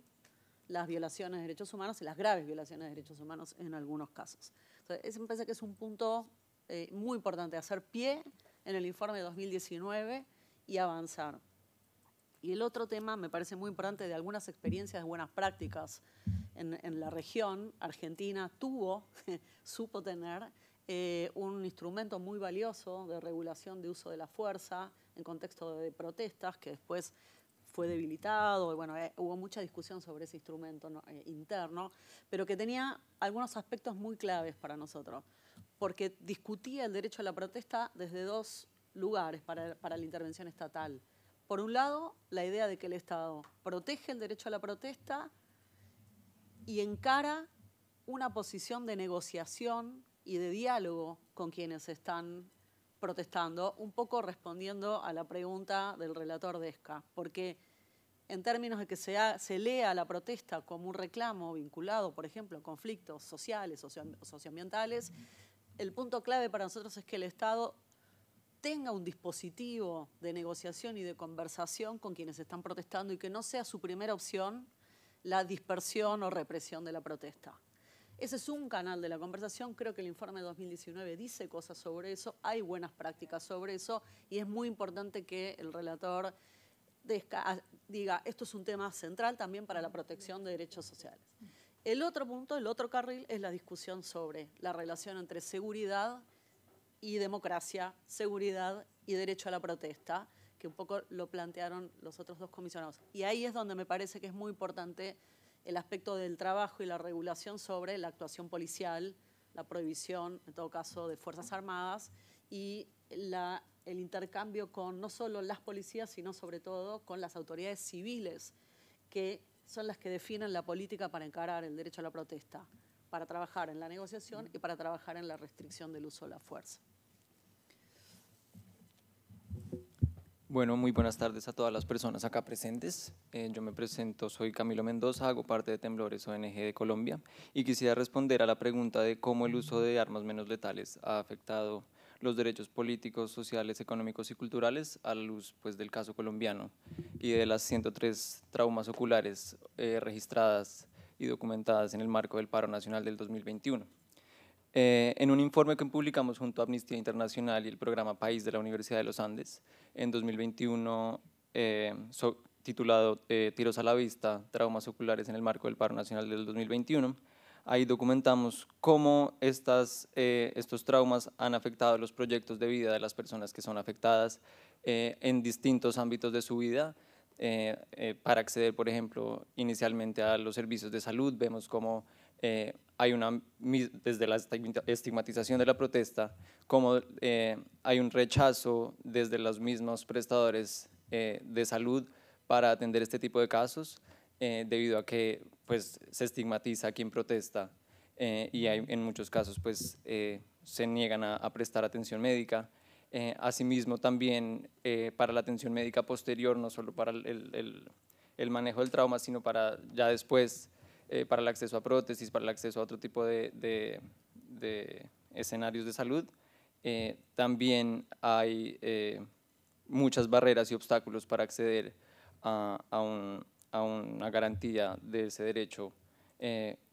[SPEAKER 5] las violaciones de derechos humanos y las graves violaciones de derechos humanos en algunos casos. Entonces, me parece que es un punto eh, muy importante, hacer pie en el informe de 2019 y avanzar. Y el otro tema me parece muy importante de algunas experiencias de buenas prácticas en, la región. Argentina tuvo, supo tener eh, un instrumento muy valioso de regulación de uso de la fuerza en contexto de protestas que después fue debilitado, y bueno, eh, hubo mucha discusión sobre ese instrumento eh, interno, pero que tenía algunos aspectos muy claves para nosotros, porque discutía el derecho a la protesta desde dos lugares para, para la intervención estatal. Por un lado, la idea de que el Estado protege el derecho a la protesta y encara una posición de negociación y de diálogo con quienes están protestando, un poco respondiendo a la pregunta del relator de ESCA, porque en términos de que se, lea la protesta como un reclamo vinculado, por ejemplo, a conflictos sociales, o socioambientales, el punto clave para nosotros es que el Estado tenga un dispositivo de negociación y de conversación con quienes están protestando y que no sea su primera opción la dispersión o represión de la protesta. Ese es un canal de la conversación, creo que el informe de 2019 dice cosas sobre eso, hay buenas prácticas sobre eso y es muy importante que el relator ah, diga, esto es un tema central también para la protección de derechos sociales. El otro punto, el otro carril, es la discusión sobre la relación entre seguridad y democracia, seguridad y derecho a la protesta, que un poco lo plantearon los otros dos comisionados. Y ahí es donde me parece que es muy importante el aspecto del trabajo y la regulación sobre la actuación policial, la prohibición, en todo caso, de Fuerzas Armadas y el intercambio con no solo las policías, sino sobre todo con las autoridades civiles, que son las que definen la política para encarar el derecho a la protesta, para trabajar en la negociación y para trabajar en la restricción del uso de la fuerza.
[SPEAKER 15] Bueno, muy buenas tardes a todas las personas acá presentes. Eh, yo me presento, soy Camilo Mendoza, hago parte de Temblores ONG de Colombia y quisiera responder a la pregunta de cómo el uso de armas menos letales ha afectado los derechos políticos, sociales, económicos y culturales a la luz pues, del caso colombiano y de las 103 traumas oculares eh, registradas y documentadas en el marco del paro nacional del 2021. Eh, en un informe que publicamos junto a Amnistía Internacional y el programa País de la Universidad de los Andes en 2021, eh, titulado eh, Tiros a la vista, traumas oculares en el marco del paro nacional del 2021, ahí documentamos cómo estas, estos traumas han afectado los proyectos de vida de las personas que son afectadas en distintos ámbitos de su vida. para acceder, por ejemplo, inicialmente a los servicios de salud, vemos cómo eh, hay una, desde la estigmatización de la protesta, como eh, hay un rechazo desde los mismos prestadores eh, de salud para atender este tipo de casos, debido a que pues, se estigmatiza a quien protesta y en muchos casos pues, se niegan a, prestar atención médica. asimismo, también para la atención médica posterior, no solo para el, el, el manejo del trauma, sino para ya después eh, para el acceso a prótesis, para el acceso a otro tipo de, escenarios de salud, eh, también hay eh, muchas barreras y obstáculos para acceder a, una garantía de ese derecho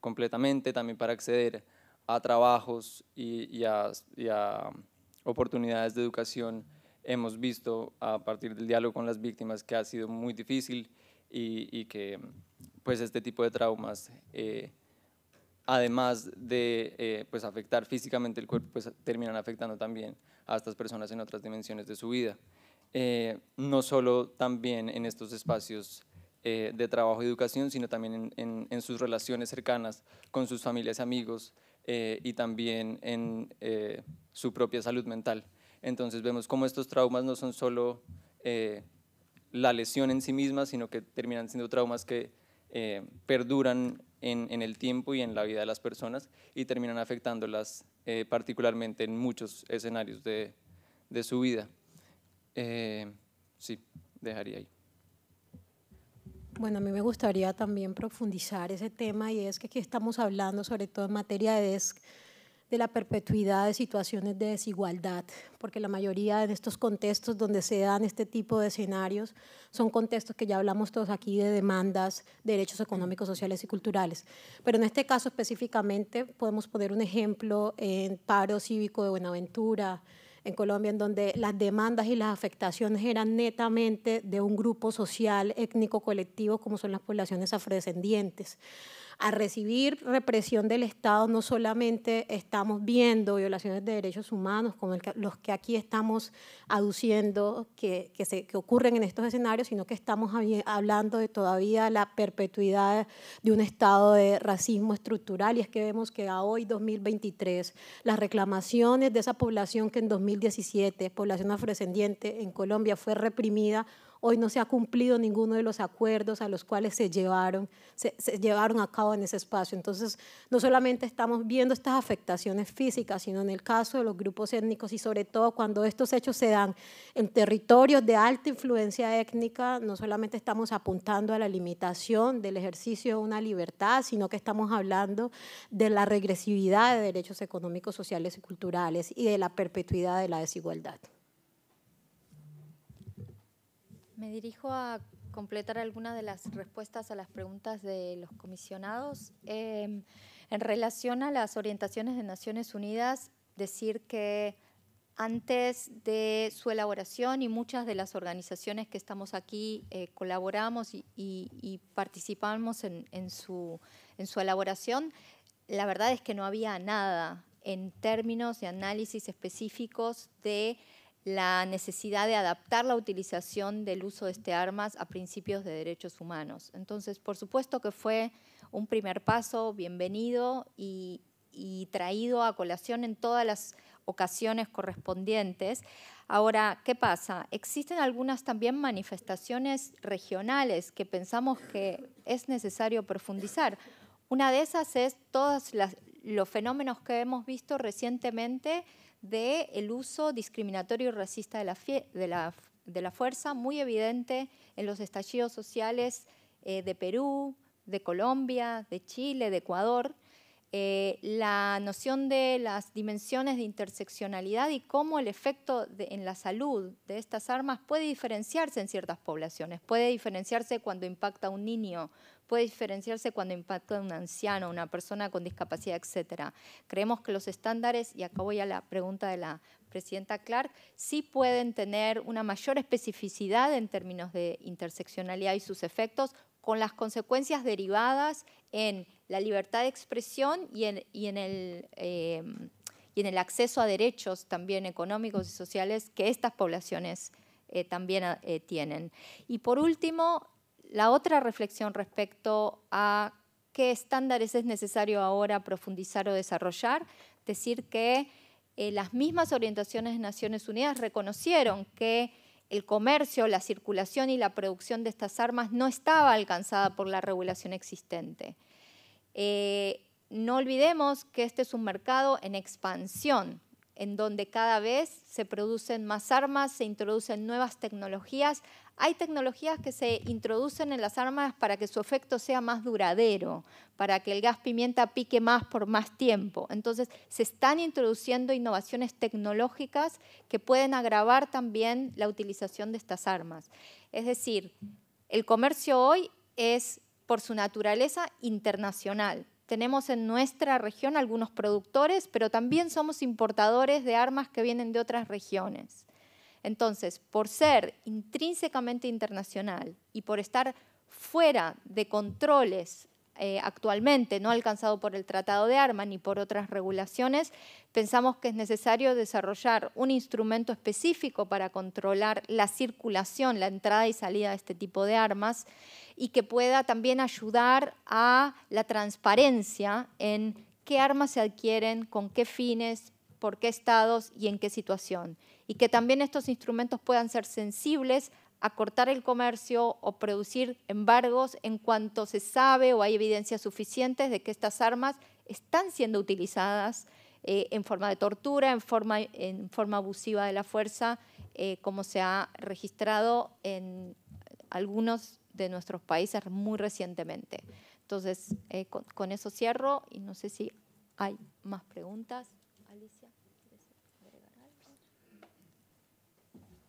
[SPEAKER 15] completamente, también para acceder a trabajos y, a, oportunidades de educación. Hemos visto a partir del diálogo con las víctimas que ha sido muy difícil y que pues este tipo de traumas, eh, además de eh, pues, afectar físicamente el cuerpo, pues terminan afectando también a estas personas en otras dimensiones de su vida. Eh, no solo también en estos espacios de trabajo y educación, sino también en, sus relaciones cercanas con sus familias y amigos y también en su propia salud mental. Entonces vemos cómo estos traumas no son solo la lesión en sí misma, sino que terminan siendo traumas que eh, perduran en, el tiempo y en la vida de las personas y terminan afectándolas eh, particularmente en muchos escenarios de, su vida. Eh, sí, dejaría ahí.
[SPEAKER 7] Bueno, a mí me gustaría también profundizar ese tema y es que aquí estamos hablando sobre todo en materia de de la perpetuidad de situaciones de desigualdad, porque la mayoría de estos contextos donde se dan este tipo de escenarios son contextos que ya hablamos todos aquí de demandas, derechos económicos, sociales y culturales. Pero en este caso específicamente podemos poner un ejemplo en paro cívico de Buenaventura, en Colombia, en donde las demandas y las afectaciones eran netamente de un grupo social, étnico, colectivo, como son las poblaciones afrodescendientes a recibir represión del Estado, no solamente estamos viendo violaciones de derechos humanos como los que aquí estamos aduciendo que, se, que ocurren en estos escenarios, sino que estamos hablando de todavía la perpetuidad de un estado de racismo estructural y es que vemos que a hoy, 2023, las reclamaciones de esa población que en 2017, población afrodescendiente en Colombia, fue reprimida Hoy no se ha cumplido ninguno de los acuerdos a los cuales se llevaron, llevaron a cabo en ese espacio. Entonces, no solamente estamos viendo estas afectaciones físicas, sino en el caso de los grupos étnicos y sobre todo cuando estos hechos se dan en territorios de alta influencia étnica, no solamente estamos apuntando a la limitación del ejercicio de una libertad, sino que estamos hablando de la regresividad de derechos económicos, sociales y culturales y de la perpetuidad de la desigualdad.
[SPEAKER 9] Me dirijo a completar algunas de las respuestas a las preguntas de los comisionados. Em, en relación a las orientaciones de Naciones Unidas, decir que antes de su elaboración y muchas de las organizaciones que estamos aquí eh, colaboramos y, participamos su, en su elaboración, la verdad es que no había nada en términos de análisis específicos de la necesidad de adaptar la utilización del uso de este armas a principios de derechos humanos. Entonces, por supuesto que fue un primer paso bienvenido y, traído a colación en todas las ocasiones correspondientes. Ahora, ¿qué pasa? Existen algunas también manifestaciones regionales que pensamos que es necesario profundizar. Una de esas es todos los fenómenos que hemos visto recientemente del el uso discriminatorio y racista de la, de, la, de la, fuerza, muy evidente en los estallidos sociales eh, de Perú, de Colombia, de Chile, de Ecuador, eh, la noción de las dimensiones de interseccionalidad y cómo el efecto en la salud de estas armas puede diferenciarse en ciertas poblaciones, puede diferenciarse cuando impacta a un niño, puede diferenciarse cuando impacta a un anciano, una persona con discapacidad, etc. Creemos que los estándares, y acá voy a la pregunta de la presidenta Clark, sí pueden tener una mayor especificidad en términos de interseccionalidad y sus efectos, con las consecuencias derivadas en la libertad de expresión em, y en, el, acceso a derechos también económicos y sociales que estas poblaciones eh, también eh, tienen. Y por último, la otra reflexión respecto a qué estándares es necesario ahora profundizar o desarrollar, decir que eh, las mismas orientaciones de Naciones Unidas reconocieron que el comercio, la circulación y la producción de estas armas no estaba alcanzada por la regulación existente. Eh, no olvidemos que este es un mercado en expansión en donde cada vez se producen más armas, se introducen nuevas tecnologías. Hay tecnologías que se introducen en las armas para que su efecto sea más duradero, para que el gas pimienta pique más por más tiempo. Entonces, se están introduciendo innovaciones tecnológicas que pueden agravar también la utilización de estas armas. Es decir, el comercio hoy es, por su naturaleza, internacional tenemos en nuestra región algunos productores, pero también somos importadores de armas que vienen de otras regiones. Entonces, por ser intrínsecamente internacional y por estar fuera de controles eh, actualmente, no alcanzado por el Tratado de Armas ni por otras regulaciones, pensamos que es necesario desarrollar un instrumento específico para controlar la circulación, la entrada y salida de este tipo de armas y que pueda también ayudar a la transparencia en qué armas se adquieren, con qué fines, por qué estados y en qué situación. Y que también estos instrumentos puedan ser sensibles a cortar el comercio o producir embargos en cuanto se sabe o hay evidencias suficientes de que estas armas están siendo utilizadas eh, en forma de tortura, en forma, en forma abusiva de la fuerza, eh, como se ha registrado en algunos de nuestros países muy recientemente. Entonces, eh, con, eso cierro y no sé si hay
[SPEAKER 4] más preguntas. Alicia.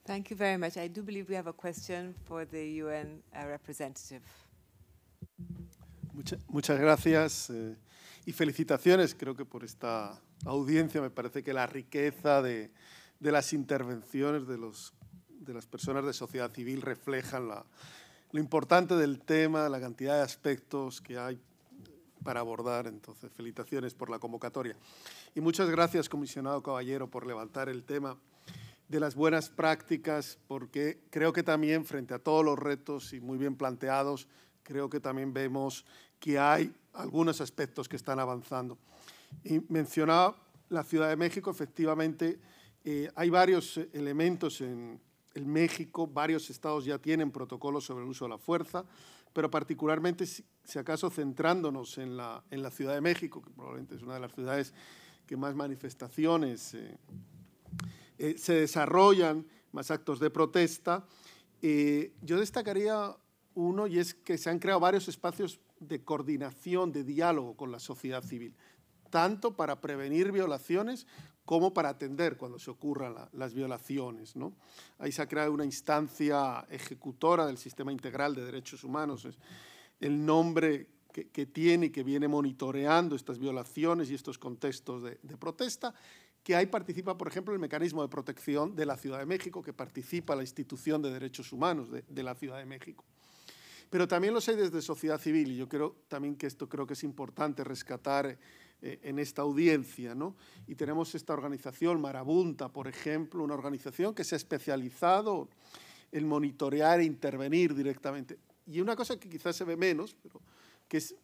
[SPEAKER 4] Thank you very much. I do believe we have a question for the UN uh, representative.
[SPEAKER 1] muchas gracias eh, y felicitaciones, creo que por esta audiencia. Me parece que la riqueza de, de las intervenciones de, los, de las personas de sociedad civil reflejan la, lo importante del tema, la cantidad de aspectos que hay para abordar. Entonces, felicitaciones por la convocatoria. Y muchas gracias, comisionado Caballero, por levantar el tema de las buenas prácticas, porque creo que también frente a todos los retos y muy bien planteados, creo que también vemos que hay algunos aspectos que están avanzando. Y mencionaba la Ciudad de México, efectivamente, eh, hay varios elementos en, en México, varios estados ya tienen protocolos sobre el uso de la fuerza, pero particularmente, si, acaso, centrándonos en la, Ciudad de México, que probablemente es una de las ciudades que más manifestaciones eh, eh, se desarrollan, más actos de protesta, eh, yo destacaría uno y es que se han creado varios espacios de coordinación, de diálogo con la sociedad civil, tanto para prevenir violaciones Cómo para atender cuando se ocurran las violaciones. ¿no? Ahí se ha creado una instancia ejecutora del sistema integral de derechos humanos. Es el nombre que, tiene y que viene monitoreando estas violaciones y estos contextos de, protesta que ahí participa, por ejemplo, el mecanismo de protección de la Ciudad de México, que participa la institución de derechos humanos de, de, la Ciudad de México. Pero también los hay desde sociedad civil, y yo creo también que esto creo que es importante rescatar eh, eh, en esta audiencia. ¿no? Y tenemos esta organización, Marabunta, por ejemplo, una organización que se ha especializado en monitorear e intervenir directamente. Y una cosa que quizás se ve menos, pero que es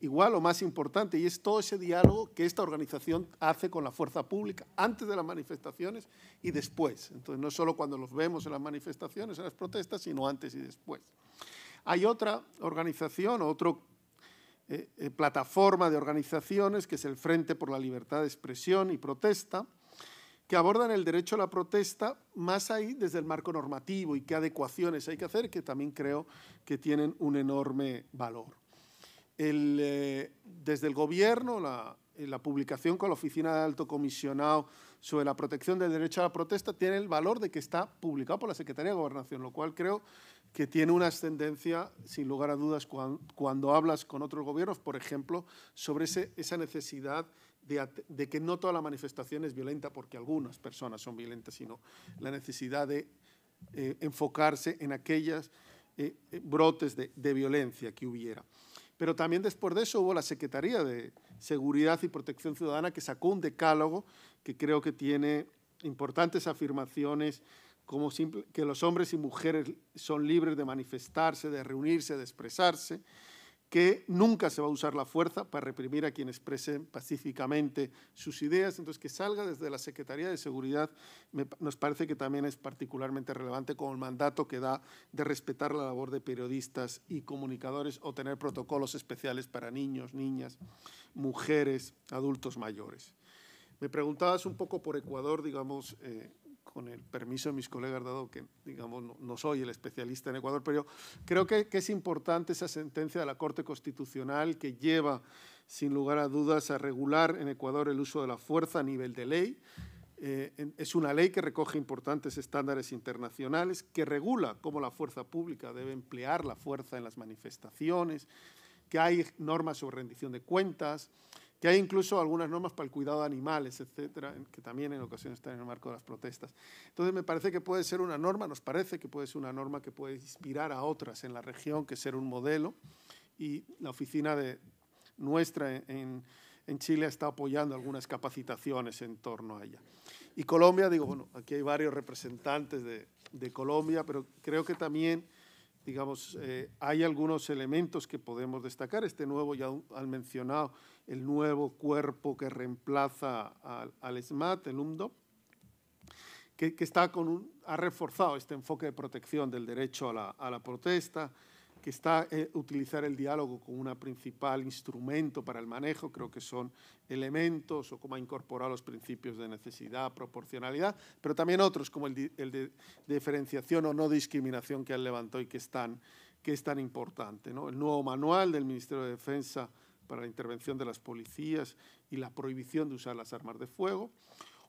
[SPEAKER 1] igual o más importante, y es todo ese diálogo que esta organización hace con la fuerza pública antes de las manifestaciones y después. Entonces, no solo cuando los vemos en las manifestaciones, en las protestas, sino antes y después. Hay otra organización, otro eh, eh, plataforma de organizaciones, que es el Frente por la Libertad de Expresión y Protesta, que abordan el derecho a la protesta más ahí desde el marco normativo y qué adecuaciones hay que hacer, que también creo que tienen un enorme valor. El, eh, desde el Gobierno, la, la publicación con la Oficina de Alto Comisionado sobre la protección del derecho a la protesta tiene el valor de que está publicado por la Secretaría de Gobernación, lo cual creo que tiene una ascendencia, sin lugar a dudas, cuando, hablas con otros gobiernos, por ejemplo, sobre esa necesidad de, que no toda la manifestación es violenta porque algunas personas son violentas, sino la necesidad de eh, enfocarse en aquellas eh, eh, brotes de, violencia que hubiera. Pero también después de eso hubo la Secretaría de Seguridad y Protección Ciudadana que sacó un decálogo que creo que tiene importantes afirmaciones como que los hombres y mujeres son libres de manifestarse, de reunirse, de expresarse, que nunca se va a usar la fuerza para reprimir a quien exprese pacíficamente sus ideas. Entonces, que salga desde la Secretaría de Seguridad nos parece que también es particularmente relevante como el mandato que da de respetar la labor de periodistas y comunicadores o tener protocolos especiales para niños, niñas, mujeres, adultos mayores. Me preguntabas un poco por Ecuador, digamos, eh, con el permiso de mis colegas, dado que, digamos, no, soy el especialista en Ecuador, pero creo que, es importante esa sentencia de la Corte Constitucional que lleva, sin lugar a dudas, a regular en Ecuador el uso de la fuerza a nivel de ley. Eh, es una ley que recoge importantes estándares internacionales, que regula cómo la fuerza pública debe emplear la fuerza en las manifestaciones, que hay normas sobre rendición de cuentas, que hay incluso algunas normas para el cuidado de animales, etcétera, que también en ocasiones están en el marco de las protestas. Entonces me parece que puede ser una norma, nos parece que puede ser una norma que puede inspirar a otras en la región, que ser un modelo, y la oficina de, nuestra en, Chile está apoyando algunas capacitaciones en torno a ella. Y Colombia, digo, bueno, aquí hay varios representantes de, de Colombia, pero creo que también digamos, eh, hay algunos elementos que podemos destacar. Este nuevo, ya han mencionado, el nuevo cuerpo que reemplaza al, SMAT, el UMDO, que, ha reforzado este enfoque de protección del derecho a la protesta, que está eh, utilizar el diálogo como un principal instrumento para el manejo, creo que son elementos o cómo incorporado los principios de necesidad, proporcionalidad, pero también otros como el, de diferenciación o no discriminación que han levantado y que es tan, que es tan importante. ¿no? El nuevo manual del Ministerio de Defensa para la intervención de las policías y la prohibición de usar las armas de fuego.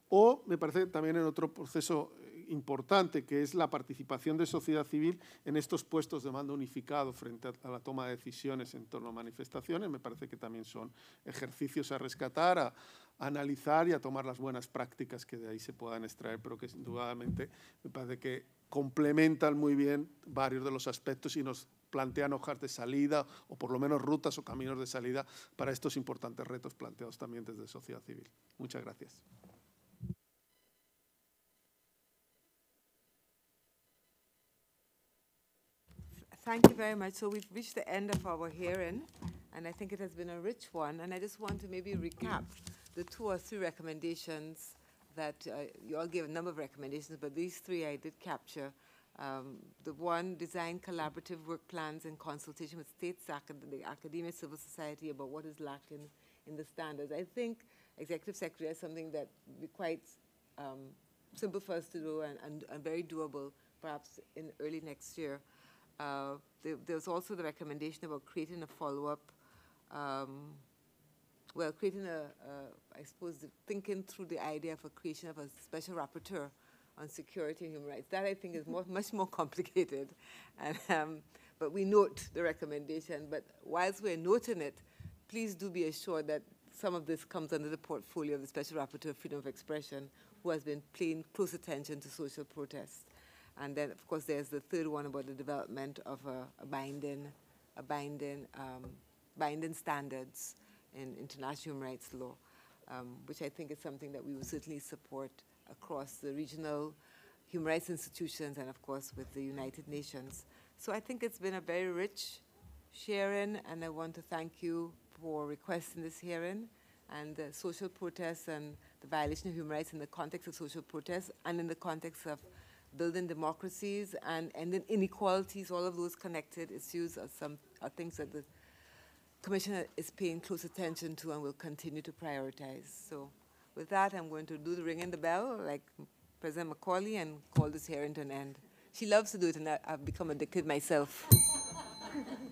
[SPEAKER 1] O me parece también en otro proceso eh, importante, que es la participación de sociedad civil en estos puestos de mando unificado frente a, la toma de decisiones en torno a manifestaciones. Me parece que también son ejercicios a rescatar, a, a analizar y a tomar las buenas prácticas que de ahí se puedan extraer, pero que indudablemente me parece que complementan muy bien varios de los aspectos y nos plantean hojas de salida o por lo menos rutas o caminos de salida para estos importantes retos planteados también desde sociedad civil. Muchas gracias.
[SPEAKER 4] Thank you very much. So we've reached the end of our hearing, and I think it has been a rich one. And I just want to maybe recap the two or three recommendations that uh, you all gave a number of recommendations, but these three I did capture. Um, the one, design collaborative work plans in consultation with states, the academia, civil society about what is lacking in the standards. I think executive secretary is something that would be quite um, simple for us to do and, and, and very doable perhaps in early next year. Uh, there's also the recommendation about creating a follow-up, um, well, creating a, a I suppose, thinking through the idea of a creation of a special rapporteur on security and human rights. That I think is more, much more complicated, and, um, but we note the recommendation. But whilst we're noting it, please do be assured that some of this comes under the portfolio of the Special Rapporteur of Freedom of Expression, who has been paying close attention to social protests. And then, of course, there's the third one about the development of a, a binding, a binding, um, binding standards in international human rights law, um, which I think is something that we will certainly support across the regional human rights institutions and, of course, with the United Nations. So I think it's been a very rich sharing, and I want to thank you for requesting this hearing and the social protests and the violation of human rights in the context of social protests and in the context of Building democracies and end inequalities, all of those connected issues are, some, are things that the Commissioner is paying close attention to and will continue to prioritize. So with that, I'm going to do the ringing the bell, like President Macaulay, and call this hearing to an end. She loves to do it, and I, I've become addicted myself.